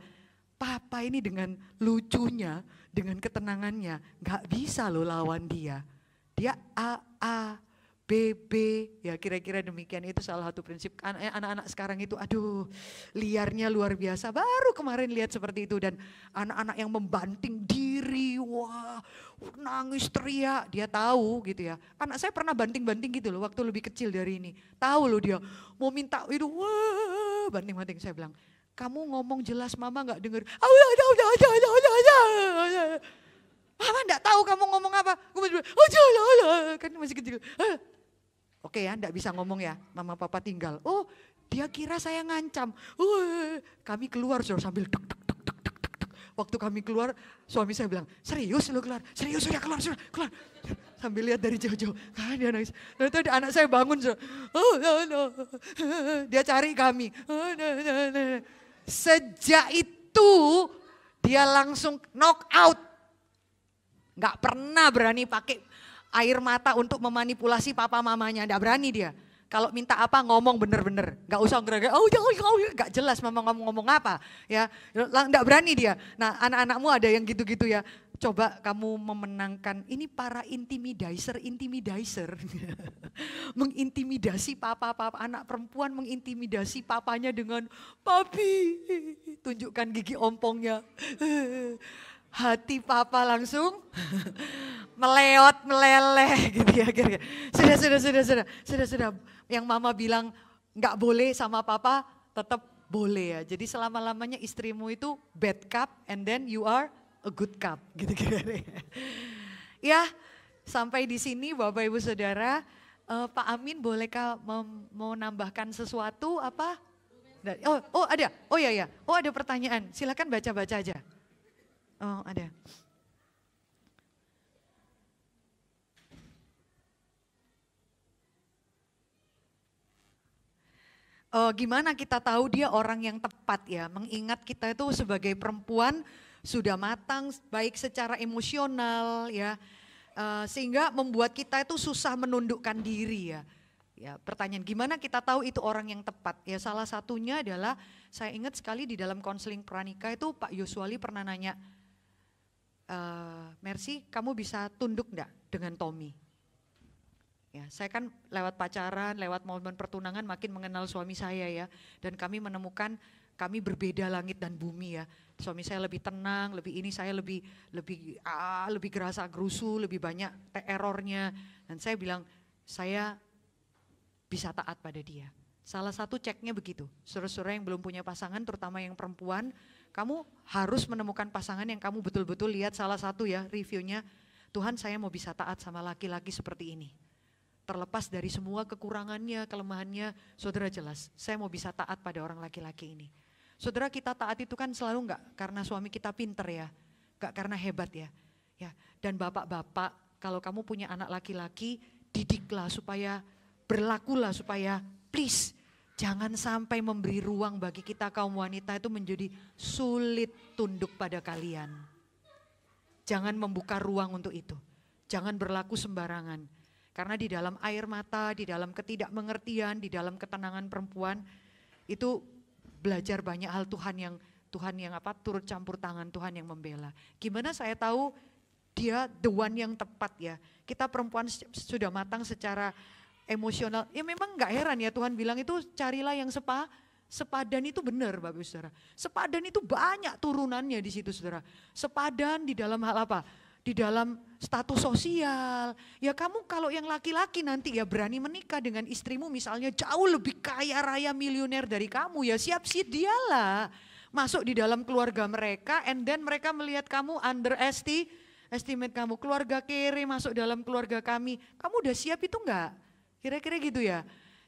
papa ini dengan lucunya, dengan ketenangannya, gak bisa loh lawan dia. Dia A, A, BB ya kira-kira demikian itu salah satu prinsip eh, anak-anak sekarang itu aduh liarnya luar biasa baru kemarin lihat seperti itu dan anak-anak yang membanting diri wah nangis teriak dia tahu gitu ya anak saya pernah banting-banting gitu loh waktu lebih kecil dari ini tahu loh dia mau minta itu wah banting-banting saya bilang kamu ngomong jelas mama nggak dengar mama nggak tahu kamu ngomong apa gue kan masih kecil Oke ya, enggak bisa ngomong ya, mama papa tinggal. Oh, dia kira saya ngancam. Uh, kami keluar sudah sambil tuk, tuk, tuk, tuk, tuk, tuk. Waktu kami keluar, suami saya bilang, serius lu keluar, serius sudah keluar, sudah keluar. Sambil lihat dari jauh-jauh, kan dia nangis. Lalu nah, tadi anak saya bangun, oh no no, dia cari kami. Oh, no, no, no. Sejak itu dia langsung knock out. Gak pernah berani pakai air mata untuk memanipulasi papa mamanya, tidak berani dia. Kalau minta apa ngomong bener-bener, Gak usah usah gerak-gerak. Oh jangan, oh, Gak jelas mama ngomong-ngomong apa, ya tidak berani dia. Nah anak-anakmu ada yang gitu-gitu ya. Coba kamu memenangkan. Ini para intimidizer, intimidizer, mengintimidasi papa, papa anak perempuan mengintimidasi papanya dengan papi, tunjukkan gigi ompongnya. hati papa langsung meleot, meleleh gitu ya. Kira -kira. Sudah, sudah, sudah, sudah, sudah, sudah. Yang mama bilang nggak boleh sama papa tetap boleh ya. Jadi selama-lamanya istrimu itu bad cup and then you are a good cup gitu kira-kira. Ya, sampai di sini Bapak Ibu Saudara, uh, Pak Amin bolehkah mau nambahkan sesuatu apa? Oh, oh ada. Oh ya ya. Oh ada pertanyaan. Silakan baca-baca aja. Oh, ada. uh, gimana kita tahu dia orang yang tepat ya, mengingat kita itu sebagai perempuan sudah matang baik secara emosional ya, uh, sehingga membuat kita itu susah menundukkan diri ya. Ya, pertanyaan gimana kita tahu itu orang yang tepat? Ya salah satunya adalah saya ingat sekali di dalam konseling pranika itu Pak Yoswali pernah nanya, Eh, Mercy kamu bisa tunduk enggak dengan Tommy? Ya, saya kan lewat pacaran, lewat momen pertunangan makin mengenal suami saya ya. Dan kami menemukan kami berbeda langit dan bumi ya. Suami saya lebih tenang, lebih ini saya lebih lebih ah, lebih gerasa gerusu, lebih banyak errornya. Dan saya bilang saya bisa taat pada dia. Salah satu ceknya begitu. Saudara-saudara yang belum punya pasangan, terutama yang perempuan, kamu harus menemukan pasangan yang kamu betul-betul lihat salah satu ya reviewnya. Tuhan saya mau bisa taat sama laki-laki seperti ini. Terlepas dari semua kekurangannya, kelemahannya, saudara jelas, saya mau bisa taat pada orang laki-laki ini. Saudara kita taat itu kan selalu enggak karena suami kita pinter ya, enggak karena hebat ya. Ya, dan bapak-bapak kalau kamu punya anak laki-laki, didiklah supaya berlakulah supaya please Jangan sampai memberi ruang bagi kita kaum wanita itu menjadi sulit tunduk pada kalian. Jangan membuka ruang untuk itu. Jangan berlaku sembarangan. Karena di dalam air mata, di dalam ketidakmengertian, di dalam ketenangan perempuan itu belajar banyak hal Tuhan yang Tuhan yang apa turut campur tangan Tuhan yang membela. Gimana saya tahu dia the one yang tepat ya. Kita perempuan sudah matang secara emosional. Ya memang nggak heran ya Tuhan bilang itu carilah yang sepa Sepadan itu benar Bapak Ibu Saudara. Sepadan itu banyak turunannya di situ Saudara. Sepadan di dalam hal apa? Di dalam status sosial. Ya kamu kalau yang laki-laki nanti ya berani menikah dengan istrimu misalnya jauh lebih kaya raya miliuner dari kamu ya siap-siap dialah. Masuk di dalam keluarga mereka and then mereka melihat kamu underestimate estimate kamu. Keluarga kere masuk dalam keluarga kami. Kamu udah siap itu enggak? Kira-kira gitu ya.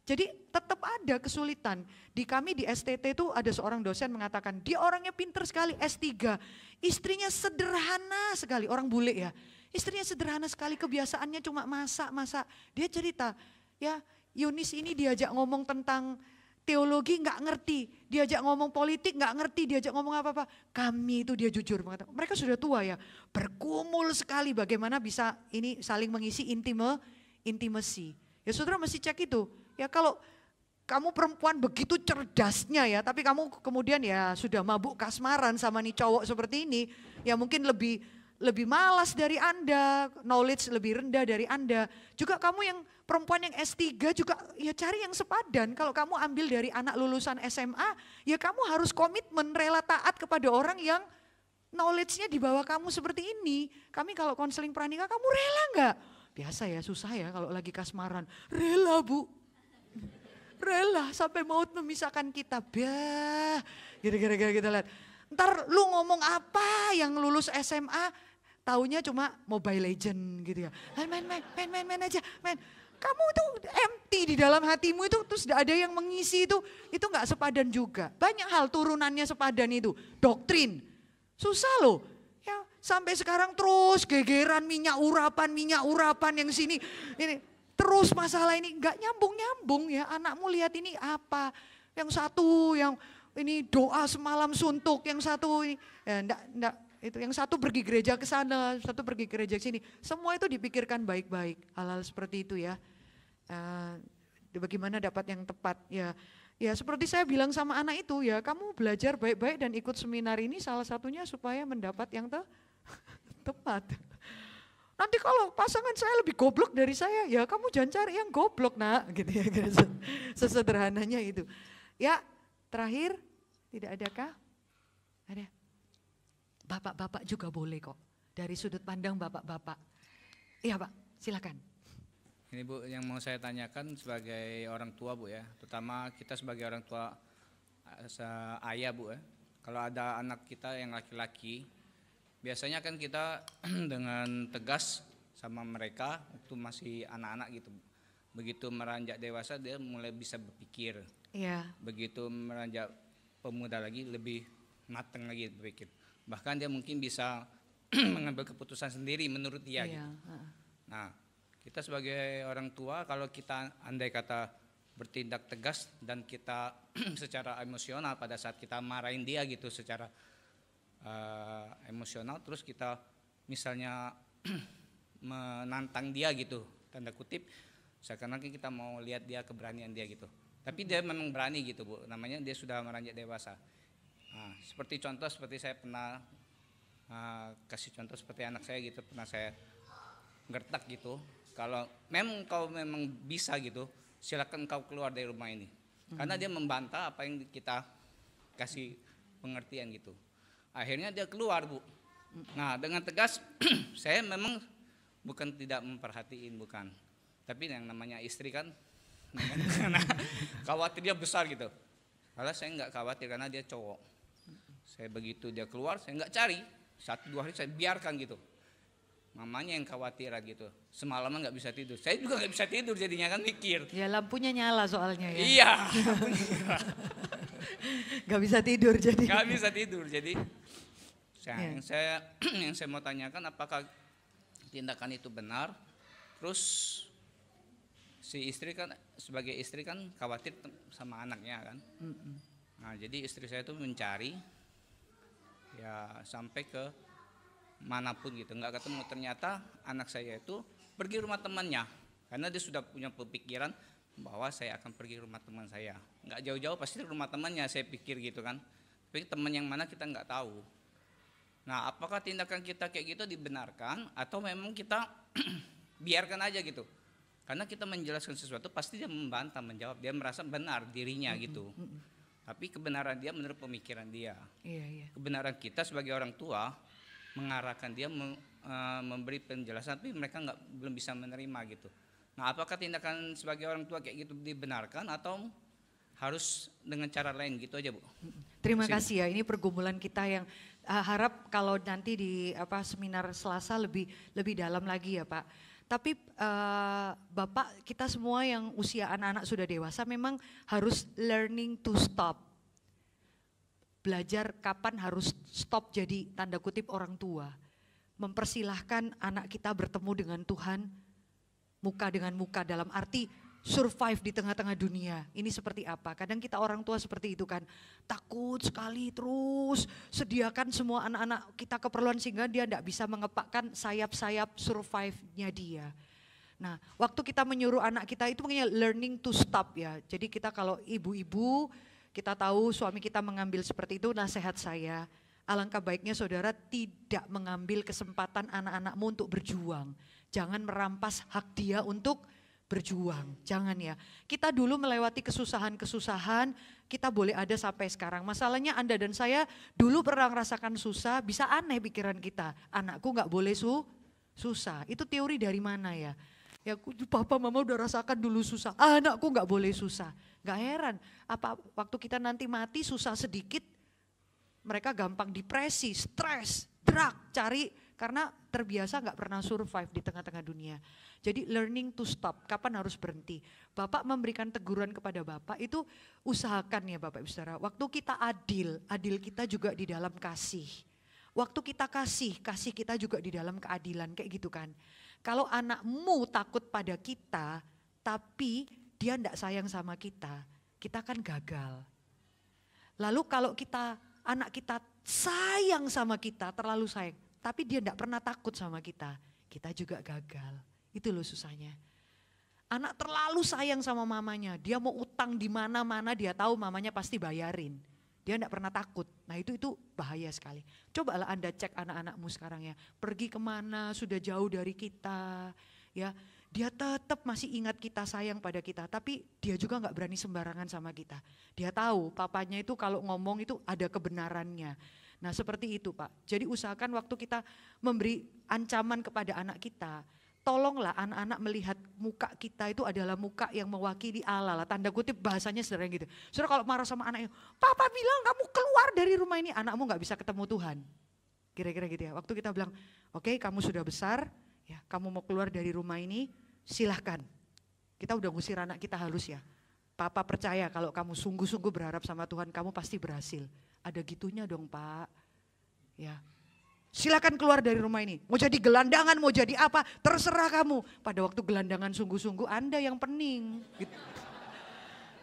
Jadi tetap ada kesulitan. Di kami di STT itu ada seorang dosen mengatakan, dia orangnya pinter sekali, S3. Istrinya sederhana sekali, orang bule ya. Istrinya sederhana sekali, kebiasaannya cuma masak-masak. Dia cerita, ya Yunis ini diajak ngomong tentang teologi nggak ngerti, diajak ngomong politik nggak ngerti, diajak ngomong apa-apa. Kami itu dia jujur mengatakan, mereka sudah tua ya, berkumul sekali bagaimana bisa ini saling mengisi intime, intimasi. Ya saudara mesti cek itu. Ya kalau kamu perempuan begitu cerdasnya ya, tapi kamu kemudian ya sudah mabuk kasmaran sama nih cowok seperti ini, ya mungkin lebih lebih malas dari Anda, knowledge lebih rendah dari Anda. Juga kamu yang perempuan yang S3 juga ya cari yang sepadan. Kalau kamu ambil dari anak lulusan SMA, ya kamu harus komitmen rela taat kepada orang yang knowledge-nya di bawah kamu seperti ini. Kami kalau konseling pranika kamu rela enggak? Biasa ya, susah ya kalau lagi kasmaran. Rela bu, rela sampai maut memisahkan kita. Bah, gara-gara kita gitu, gitu, gitu, lihat. Ntar lu ngomong apa yang lulus SMA, taunya cuma Mobile Legend gitu ya. Main, main, main, main, main, main aja, main. Kamu tuh empty di dalam hatimu itu, terus tidak ada yang mengisi itu. Itu nggak sepadan juga. Banyak hal turunannya sepadan itu. Doktrin, susah loh Sampai sekarang terus gegeran minyak urapan, minyak urapan yang sini. Ini terus masalah ini gak nyambung-nyambung ya. Anakmu lihat ini apa? Yang satu yang ini doa semalam suntuk, yang satu ini ya enggak, enggak itu yang satu pergi gereja ke sana, satu pergi gereja ke sini. Semua itu dipikirkan baik-baik, hal-hal seperti itu ya. Uh, bagaimana dapat yang tepat ya. Ya seperti saya bilang sama anak itu ya, kamu belajar baik-baik dan ikut seminar ini salah satunya supaya mendapat yang tepat Tepat. Nanti kalau pasangan saya lebih goblok dari saya, ya kamu jangan cari yang goblok nak, gitu ya. Sesederhananya itu. Ya, terakhir tidak adakah? Ada. Bapak-bapak juga boleh kok. Dari sudut pandang bapak-bapak. Iya pak, silakan. Ini Bu, yang mau saya tanyakan sebagai orang tua Bu ya, terutama kita sebagai orang tua eh, ayah Bu ya. Kalau ada anak kita yang laki-laki biasanya kan kita dengan tegas sama mereka waktu masih anak-anak gitu begitu meranjak dewasa dia mulai bisa berpikir iya. begitu meranjak pemuda lagi lebih mateng lagi berpikir bahkan dia mungkin bisa mengambil keputusan sendiri menurut dia iya, gitu nah kita sebagai orang tua kalau kita andai kata bertindak tegas dan kita secara emosional pada saat kita marahin dia gitu secara uh, emosional terus kita misalnya menantang dia gitu tanda kutip seakan akan kita mau lihat dia keberanian dia gitu tapi dia memang berani gitu bu namanya dia sudah meranjak dewasa nah, seperti contoh seperti saya pernah uh, kasih contoh seperti anak saya gitu pernah saya gertak gitu kalau memang kau memang bisa gitu silakan kau keluar dari rumah ini karena hmm. dia membantah apa yang kita kasih pengertian gitu Akhirnya dia keluar bu. Nah dengan tegas saya memang bukan tidak memperhatiin bukan. Tapi yang namanya istri kan karena khawatir dia besar gitu. karena saya nggak khawatir karena dia cowok. Saya begitu dia keluar saya nggak cari. Satu dua hari saya biarkan gitu. Mamanya yang khawatir gitu. Semalaman nggak bisa tidur. Saya juga nggak bisa tidur jadinya kan mikir. Ya lampunya nyala soalnya ya. Iya. Nggak bisa tidur jadi. Nggak bisa tidur jadi yeah. Iya. Yang saya yang saya mau tanyakan apakah tindakan itu benar? Terus si istri kan sebagai istri kan khawatir sama anaknya kan. Mm -mm. Nah jadi istri saya itu mencari ya sampai ke manapun gitu nggak ketemu ternyata anak saya itu pergi rumah temannya karena dia sudah punya pemikiran bahwa saya akan pergi rumah teman saya nggak jauh-jauh pasti rumah temannya saya pikir gitu kan tapi teman yang mana kita nggak tahu Nah, apakah tindakan kita kayak gitu dibenarkan atau memang kita biarkan aja gitu? Karena kita menjelaskan sesuatu pasti dia membantah, menjawab, dia merasa benar dirinya mm -hmm. gitu. Mm -hmm. Tapi kebenaran dia menurut pemikiran dia. Iya, iya. Kebenaran kita sebagai orang tua mengarahkan dia uh, memberi penjelasan, tapi mereka nggak belum bisa menerima gitu. Nah, apakah tindakan sebagai orang tua kayak gitu dibenarkan atau harus dengan cara lain gitu aja, Bu? Terima Sini. kasih ya. Ini pergumulan kita yang Eh, harap kalau nanti di apa seminar Selasa lebih lebih dalam lagi ya Pak. Tapi uh, Bapak kita semua yang usia anak-anak sudah dewasa memang harus learning to stop. Belajar kapan harus stop jadi tanda kutip orang tua. Mempersilahkan anak kita bertemu dengan Tuhan muka dengan muka dalam arti survive di tengah-tengah dunia. Ini seperti apa? Kadang kita orang tua seperti itu kan. Takut sekali terus sediakan semua anak-anak kita keperluan sehingga dia tidak bisa mengepakkan sayap-sayap survive-nya dia. Nah, waktu kita menyuruh anak kita itu punya learning to stop ya. Jadi kita kalau ibu-ibu kita tahu suami kita mengambil seperti itu nasihat saya. Alangkah baiknya saudara tidak mengambil kesempatan anak-anakmu untuk berjuang. Jangan merampas hak dia untuk berjuang. Jangan ya. Kita dulu melewati kesusahan-kesusahan, kita boleh ada sampai sekarang. Masalahnya Anda dan saya dulu pernah merasakan susah, bisa aneh pikiran kita. Anakku nggak boleh su susah. Itu teori dari mana ya? Ya papa mama udah rasakan dulu susah. Ah, anakku nggak boleh susah. Gak heran. Apa waktu kita nanti mati susah sedikit, mereka gampang depresi, stres, drak cari karena terbiasa nggak pernah survive di tengah-tengah dunia. Jadi learning to stop, kapan harus berhenti. Bapak memberikan teguran kepada Bapak itu usahakan ya Bapak Ibu Saudara. Waktu kita adil, adil kita juga di dalam kasih. Waktu kita kasih, kasih kita juga di dalam keadilan kayak gitu kan. Kalau anakmu takut pada kita, tapi dia enggak sayang sama kita, kita kan gagal. Lalu kalau kita anak kita sayang sama kita, terlalu sayang, tapi dia tidak pernah takut sama kita. Kita juga gagal. Itu loh susahnya. Anak terlalu sayang sama mamanya. Dia mau utang di mana-mana dia tahu mamanya pasti bayarin. Dia tidak pernah takut. Nah itu itu bahaya sekali. Cobalah Anda cek anak-anakmu sekarang ya. Pergi kemana, sudah jauh dari kita. ya Dia tetap masih ingat kita, sayang pada kita. Tapi dia juga nggak berani sembarangan sama kita. Dia tahu papanya itu kalau ngomong itu ada kebenarannya Nah seperti itu Pak. Jadi usahakan waktu kita memberi ancaman kepada anak kita, tolonglah anak-anak melihat muka kita itu adalah muka yang mewakili Allah lah. Tanda kutip bahasanya sederhana gitu. Saudara kalau marah sama anaknya, papa bilang kamu keluar dari rumah ini, anakmu gak bisa ketemu Tuhan. Kira-kira gitu ya. Waktu kita bilang, oke okay, kamu sudah besar, ya kamu mau keluar dari rumah ini, silahkan. Kita udah ngusir anak kita halus ya. Papa percaya kalau kamu sungguh-sungguh berharap sama Tuhan, kamu pasti berhasil. Ada gitunya dong pak. Ya, Silakan keluar dari rumah ini. Mau jadi gelandangan, mau jadi apa, terserah kamu. Pada waktu gelandangan sungguh-sungguh Anda yang pening. Gitu.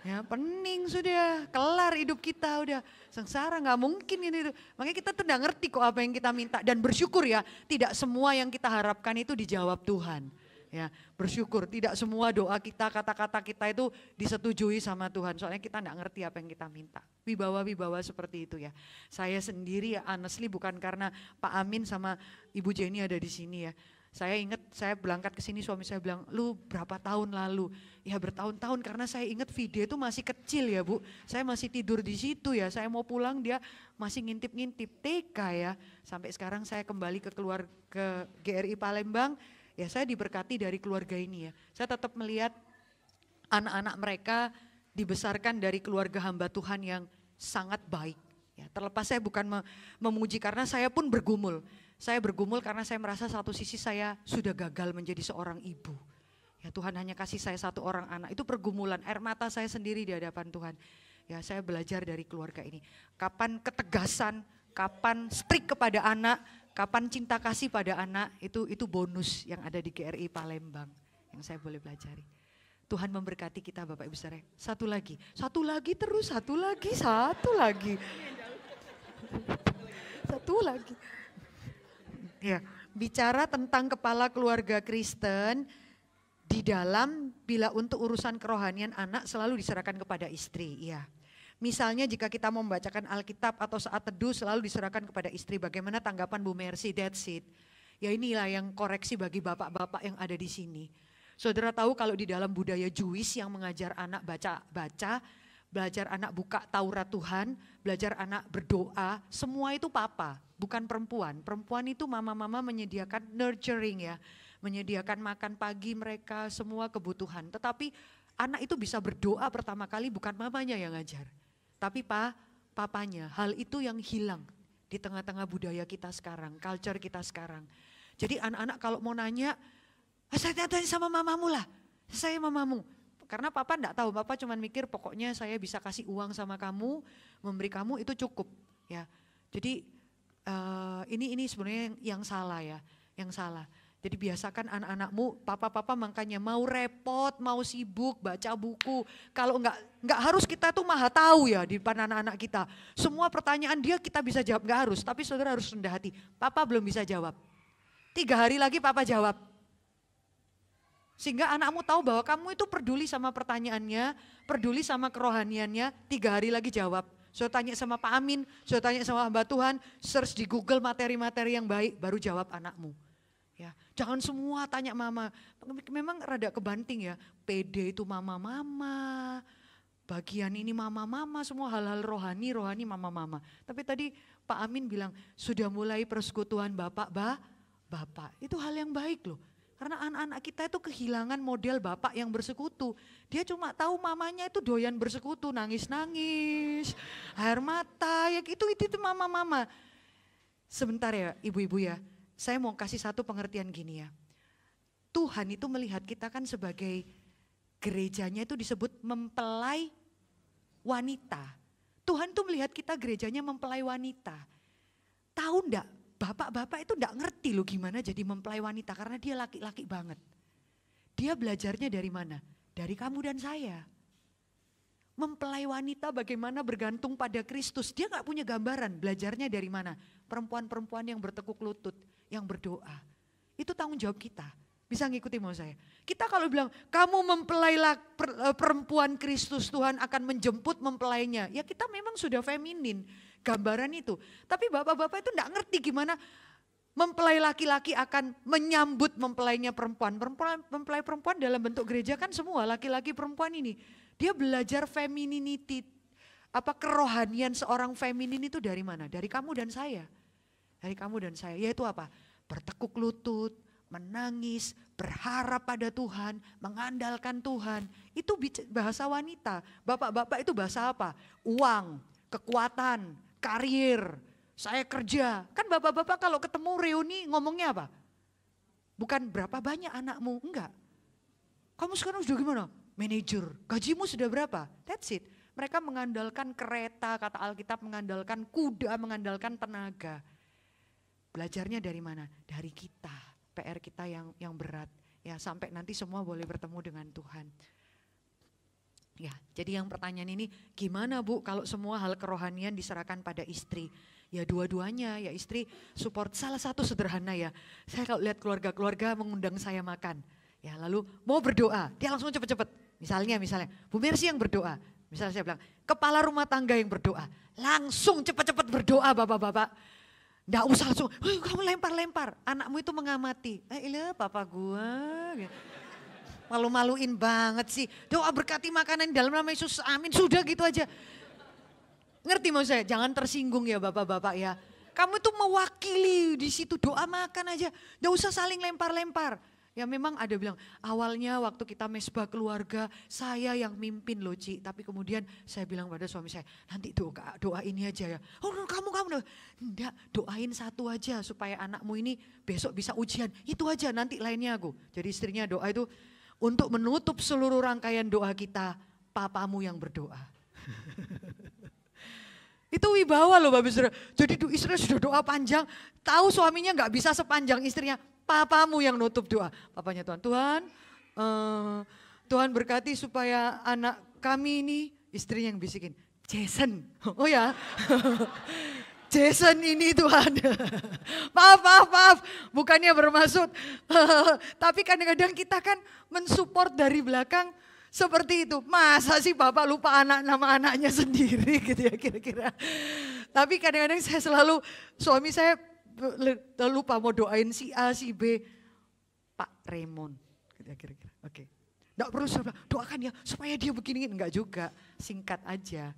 Ya pening sudah, kelar hidup kita udah. Sengsara nggak mungkin ini. Makanya kita tidak ngerti kok apa yang kita minta. Dan bersyukur ya, tidak semua yang kita harapkan itu dijawab Tuhan. Ya, bersyukur tidak semua doa kita, kata-kata kita itu disetujui sama Tuhan. Soalnya kita tidak ngerti apa yang kita minta. Wibawa-wibawa seperti itu ya. Saya sendiri ya honestly bukan karena Pak Amin sama Ibu Jenny ada di sini ya. Saya ingat saya berangkat ke sini suami saya bilang, lu berapa tahun lalu? Ya bertahun-tahun karena saya ingat video itu masih kecil ya bu. Saya masih tidur di situ ya, saya mau pulang dia masih ngintip-ngintip TK ya. Sampai sekarang saya kembali ke keluar ke GRI Palembang, Ya saya diberkati dari keluarga ini ya. Saya tetap melihat anak-anak mereka dibesarkan dari keluarga hamba Tuhan yang sangat baik. Ya, terlepas saya bukan memuji karena saya pun bergumul. Saya bergumul karena saya merasa satu sisi saya sudah gagal menjadi seorang ibu. Ya Tuhan hanya kasih saya satu orang anak. Itu pergumulan air mata saya sendiri di hadapan Tuhan. Ya saya belajar dari keluarga ini. Kapan ketegasan, kapan strik kepada anak, kapan cinta kasih pada anak itu itu bonus yang ada di GRI Palembang yang saya boleh pelajari. Tuhan memberkati kita Bapak Ibu Saudara. Satu lagi, satu lagi terus, satu lagi, satu lagi. Satu lagi. Ya, bicara tentang kepala keluarga Kristen di dalam bila untuk urusan kerohanian anak selalu diserahkan kepada istri, ya. Misalnya jika kita membacakan Alkitab atau saat teduh selalu diserahkan kepada istri. Bagaimana tanggapan Bu Mercy? That's it. Ya inilah yang koreksi bagi bapak-bapak yang ada di sini. Saudara tahu kalau di dalam budaya Jewish yang mengajar anak baca-baca, belajar anak buka Taurat Tuhan, belajar anak berdoa, semua itu papa, bukan perempuan. Perempuan itu mama-mama menyediakan nurturing ya, menyediakan makan pagi mereka, semua kebutuhan. Tetapi anak itu bisa berdoa pertama kali bukan mamanya yang ngajar tapi pa, papanya. Hal itu yang hilang di tengah-tengah budaya kita sekarang, culture kita sekarang. Jadi anak-anak kalau mau nanya, ah, saya tanya sama mamamu lah, saya mamamu. Karena papa enggak tahu, papa cuma mikir pokoknya saya bisa kasih uang sama kamu, memberi kamu itu cukup. ya. Jadi uh, ini ini sebenarnya yang, yang salah ya, yang salah. Jadi biasakan anak-anakmu, papa-papa makanya mau repot, mau sibuk, baca buku. Kalau enggak, enggak harus kita tuh maha tahu ya di depan anak-anak kita. Semua pertanyaan dia kita bisa jawab, enggak harus. Tapi saudara harus rendah hati, papa belum bisa jawab. Tiga hari lagi papa jawab. Sehingga anakmu tahu bahwa kamu itu peduli sama pertanyaannya, peduli sama kerohaniannya, tiga hari lagi jawab. Saya tanya sama Pak Amin, saya tanya sama Mbak Tuhan, search di Google materi-materi yang baik, baru jawab anakmu. Jangan semua tanya mama. Memang rada kebanting ya. PD itu mama-mama. Bagian ini mama-mama. Semua hal-hal rohani, rohani mama-mama. Tapi tadi Pak Amin bilang, sudah mulai persekutuan Bapak, ba, Bapak. Itu hal yang baik loh. Karena anak-anak kita itu kehilangan model bapak yang bersekutu. Dia cuma tahu mamanya itu doyan bersekutu, nangis-nangis, air mata, ya gitu, itu, itu mama-mama. Sebentar ya ibu-ibu ya, saya mau kasih satu pengertian gini ya. Tuhan itu melihat kita kan sebagai gerejanya itu disebut mempelai wanita. Tuhan tuh melihat kita gerejanya mempelai wanita. Tahu ndak bapak-bapak itu ndak ngerti loh gimana jadi mempelai wanita karena dia laki-laki banget. Dia belajarnya dari mana? Dari kamu dan saya. Mempelai wanita bagaimana bergantung pada Kristus. Dia nggak punya gambaran belajarnya dari mana. Perempuan-perempuan yang bertekuk lutut yang berdoa. Itu tanggung jawab kita. Bisa ngikuti mau saya. Kita kalau bilang kamu mempelai e, perempuan Kristus Tuhan akan menjemput mempelainya. Ya kita memang sudah feminin gambaran itu. Tapi bapak-bapak itu enggak ngerti gimana mempelai laki-laki akan menyambut mempelainya perempuan. Perempuan mempelai perempuan dalam bentuk gereja kan semua laki-laki perempuan ini. Dia belajar femininity apa kerohanian seorang feminin itu dari mana? Dari kamu dan saya dari kamu dan saya, yaitu apa? Bertekuk lutut, menangis, berharap pada Tuhan, mengandalkan Tuhan. Itu bahasa wanita. Bapak-bapak itu bahasa apa? Uang, kekuatan, karir, saya kerja. Kan bapak-bapak kalau ketemu reuni ngomongnya apa? Bukan berapa banyak anakmu, enggak. Kamu sekarang sudah gimana? Manajer, gajimu sudah berapa? That's it. Mereka mengandalkan kereta, kata Alkitab, mengandalkan kuda, mengandalkan tenaga. Belajarnya dari mana? Dari kita, PR kita yang yang berat ya sampai nanti semua boleh bertemu dengan Tuhan. Ya, jadi yang pertanyaan ini gimana Bu kalau semua hal kerohanian diserahkan pada istri? Ya dua-duanya ya istri support salah satu sederhana ya. Saya kalau lihat keluarga-keluarga mengundang saya makan. Ya lalu mau berdoa, dia langsung cepet-cepet. Misalnya misalnya Bu Mercy yang berdoa. Misalnya saya bilang kepala rumah tangga yang berdoa. Langsung cepet-cepet berdoa Bapak-bapak. Enggak usah langsung, kamu lempar-lempar. Anakmu itu mengamati. Eh ilah papa gua. Malu-maluin banget sih. Doa berkati makanan dalam nama Yesus. Amin. Sudah gitu aja. Ngerti mau saya? Jangan tersinggung ya bapak-bapak ya. Kamu itu mewakili di situ doa makan aja. Enggak usah saling lempar-lempar. Ya memang ada bilang, awalnya waktu kita mesbah keluarga, saya yang mimpin loh Ci. Tapi kemudian saya bilang pada suami saya, nanti doa, doa ini aja ya. Oh kamu, kamu. Enggak, doain satu aja supaya anakmu ini besok bisa ujian. Itu aja, nanti lainnya aku. Jadi istrinya doa itu untuk menutup seluruh rangkaian doa kita, papamu yang berdoa. Itu wibawa loh Bapak jadi Jadi istri sudah doa panjang, tahu suaminya nggak bisa sepanjang istrinya papamu yang nutup doa. Papanya Tuhan, Tuhan, uh, Tuhan berkati supaya anak kami ini istrinya yang bisikin, Jason. Oh ya. Jason ini Tuhan. maaf, maaf, maaf. Bukannya bermaksud. Tapi kadang-kadang kita kan mensupport dari belakang seperti itu. Masa sih Bapak lupa anak nama anaknya sendiri gitu ya kira-kira. Tapi kadang-kadang saya selalu, suami saya lupa mau doain si A, si B. Pak Raymond, kira-kira. Oke. Okay. perlu saya doakan ya supaya dia begini, enggak juga. Singkat aja.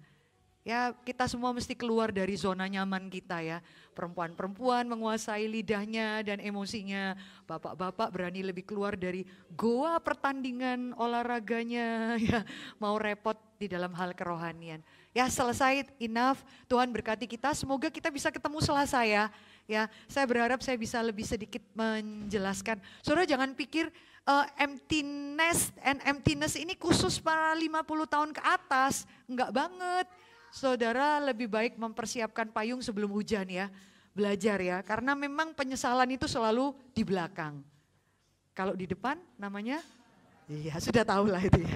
Ya kita semua mesti keluar dari zona nyaman kita ya. Perempuan-perempuan menguasai lidahnya dan emosinya. Bapak-bapak berani lebih keluar dari goa pertandingan olahraganya. ya Mau repot di dalam hal kerohanian. Ya selesai enough. Tuhan berkati kita. Semoga kita bisa ketemu selasa ya ya. Saya berharap saya bisa lebih sedikit menjelaskan. Saudara jangan pikir uh, eh, emptiness and emptiness ini khusus para 50 tahun ke atas, enggak banget. Saudara lebih baik mempersiapkan payung sebelum hujan ya. Belajar ya, karena memang penyesalan itu selalu di belakang. Kalau di depan namanya Iya, sudah tahu lah itu ya.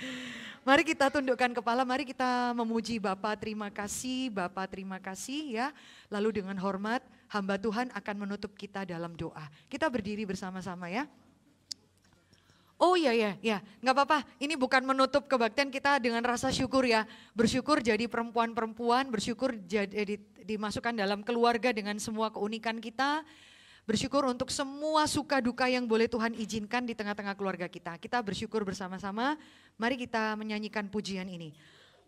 mari kita tundukkan kepala, mari kita memuji Bapak, terima kasih, Bapak terima kasih ya. Lalu dengan hormat hamba Tuhan akan menutup kita dalam doa. Kita berdiri bersama-sama ya. Oh iya iya iya, nggak apa-apa. Ini bukan menutup kebaktian kita dengan rasa syukur ya. Bersyukur jadi perempuan-perempuan, bersyukur jadi dimasukkan dalam keluarga dengan semua keunikan kita. Bersyukur untuk semua suka duka yang boleh Tuhan izinkan di tengah-tengah keluarga kita. Kita bersyukur bersama-sama. Mari kita menyanyikan pujian ini.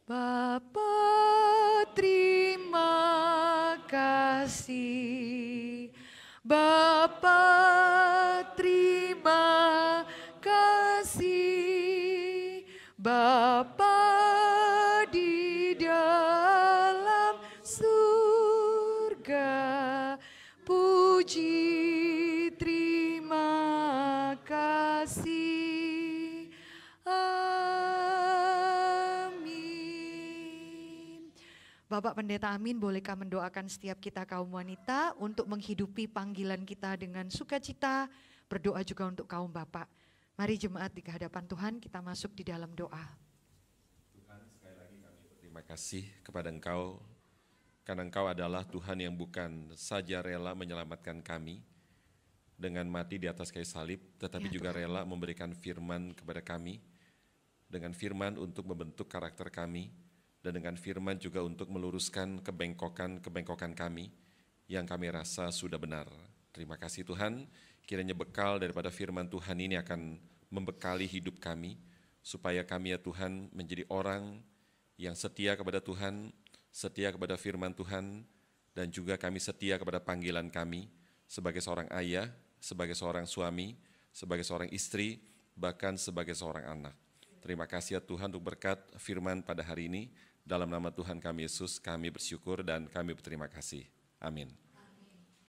Bapa terima kasih. Bapa terima kasih. Bapa Bapak Pendeta Amin, bolehkah mendoakan setiap kita kaum wanita untuk menghidupi panggilan kita dengan sukacita, berdoa juga untuk kaum Bapak. Mari jemaat di kehadapan Tuhan kita masuk di dalam doa. Tuhan sekali lagi kami berterima kasih kepada Engkau, karena Engkau adalah Tuhan yang bukan saja rela menyelamatkan kami dengan mati di atas kayu salib, tetapi ya, juga Tuhan. rela memberikan firman kepada kami, dengan firman untuk membentuk karakter kami, dan dengan firman juga untuk meluruskan kebengkokan-kebengkokan kami yang kami rasa sudah benar. Terima kasih Tuhan, kiranya bekal daripada firman Tuhan ini akan membekali hidup kami, supaya kami ya Tuhan menjadi orang yang setia kepada Tuhan, setia kepada firman Tuhan, dan juga kami setia kepada panggilan kami sebagai seorang ayah, sebagai seorang suami, sebagai seorang istri, bahkan sebagai seorang anak. Terima kasih ya Tuhan untuk berkat firman pada hari ini. Dalam nama Tuhan kami Yesus, kami bersyukur dan kami berterima kasih. Amin.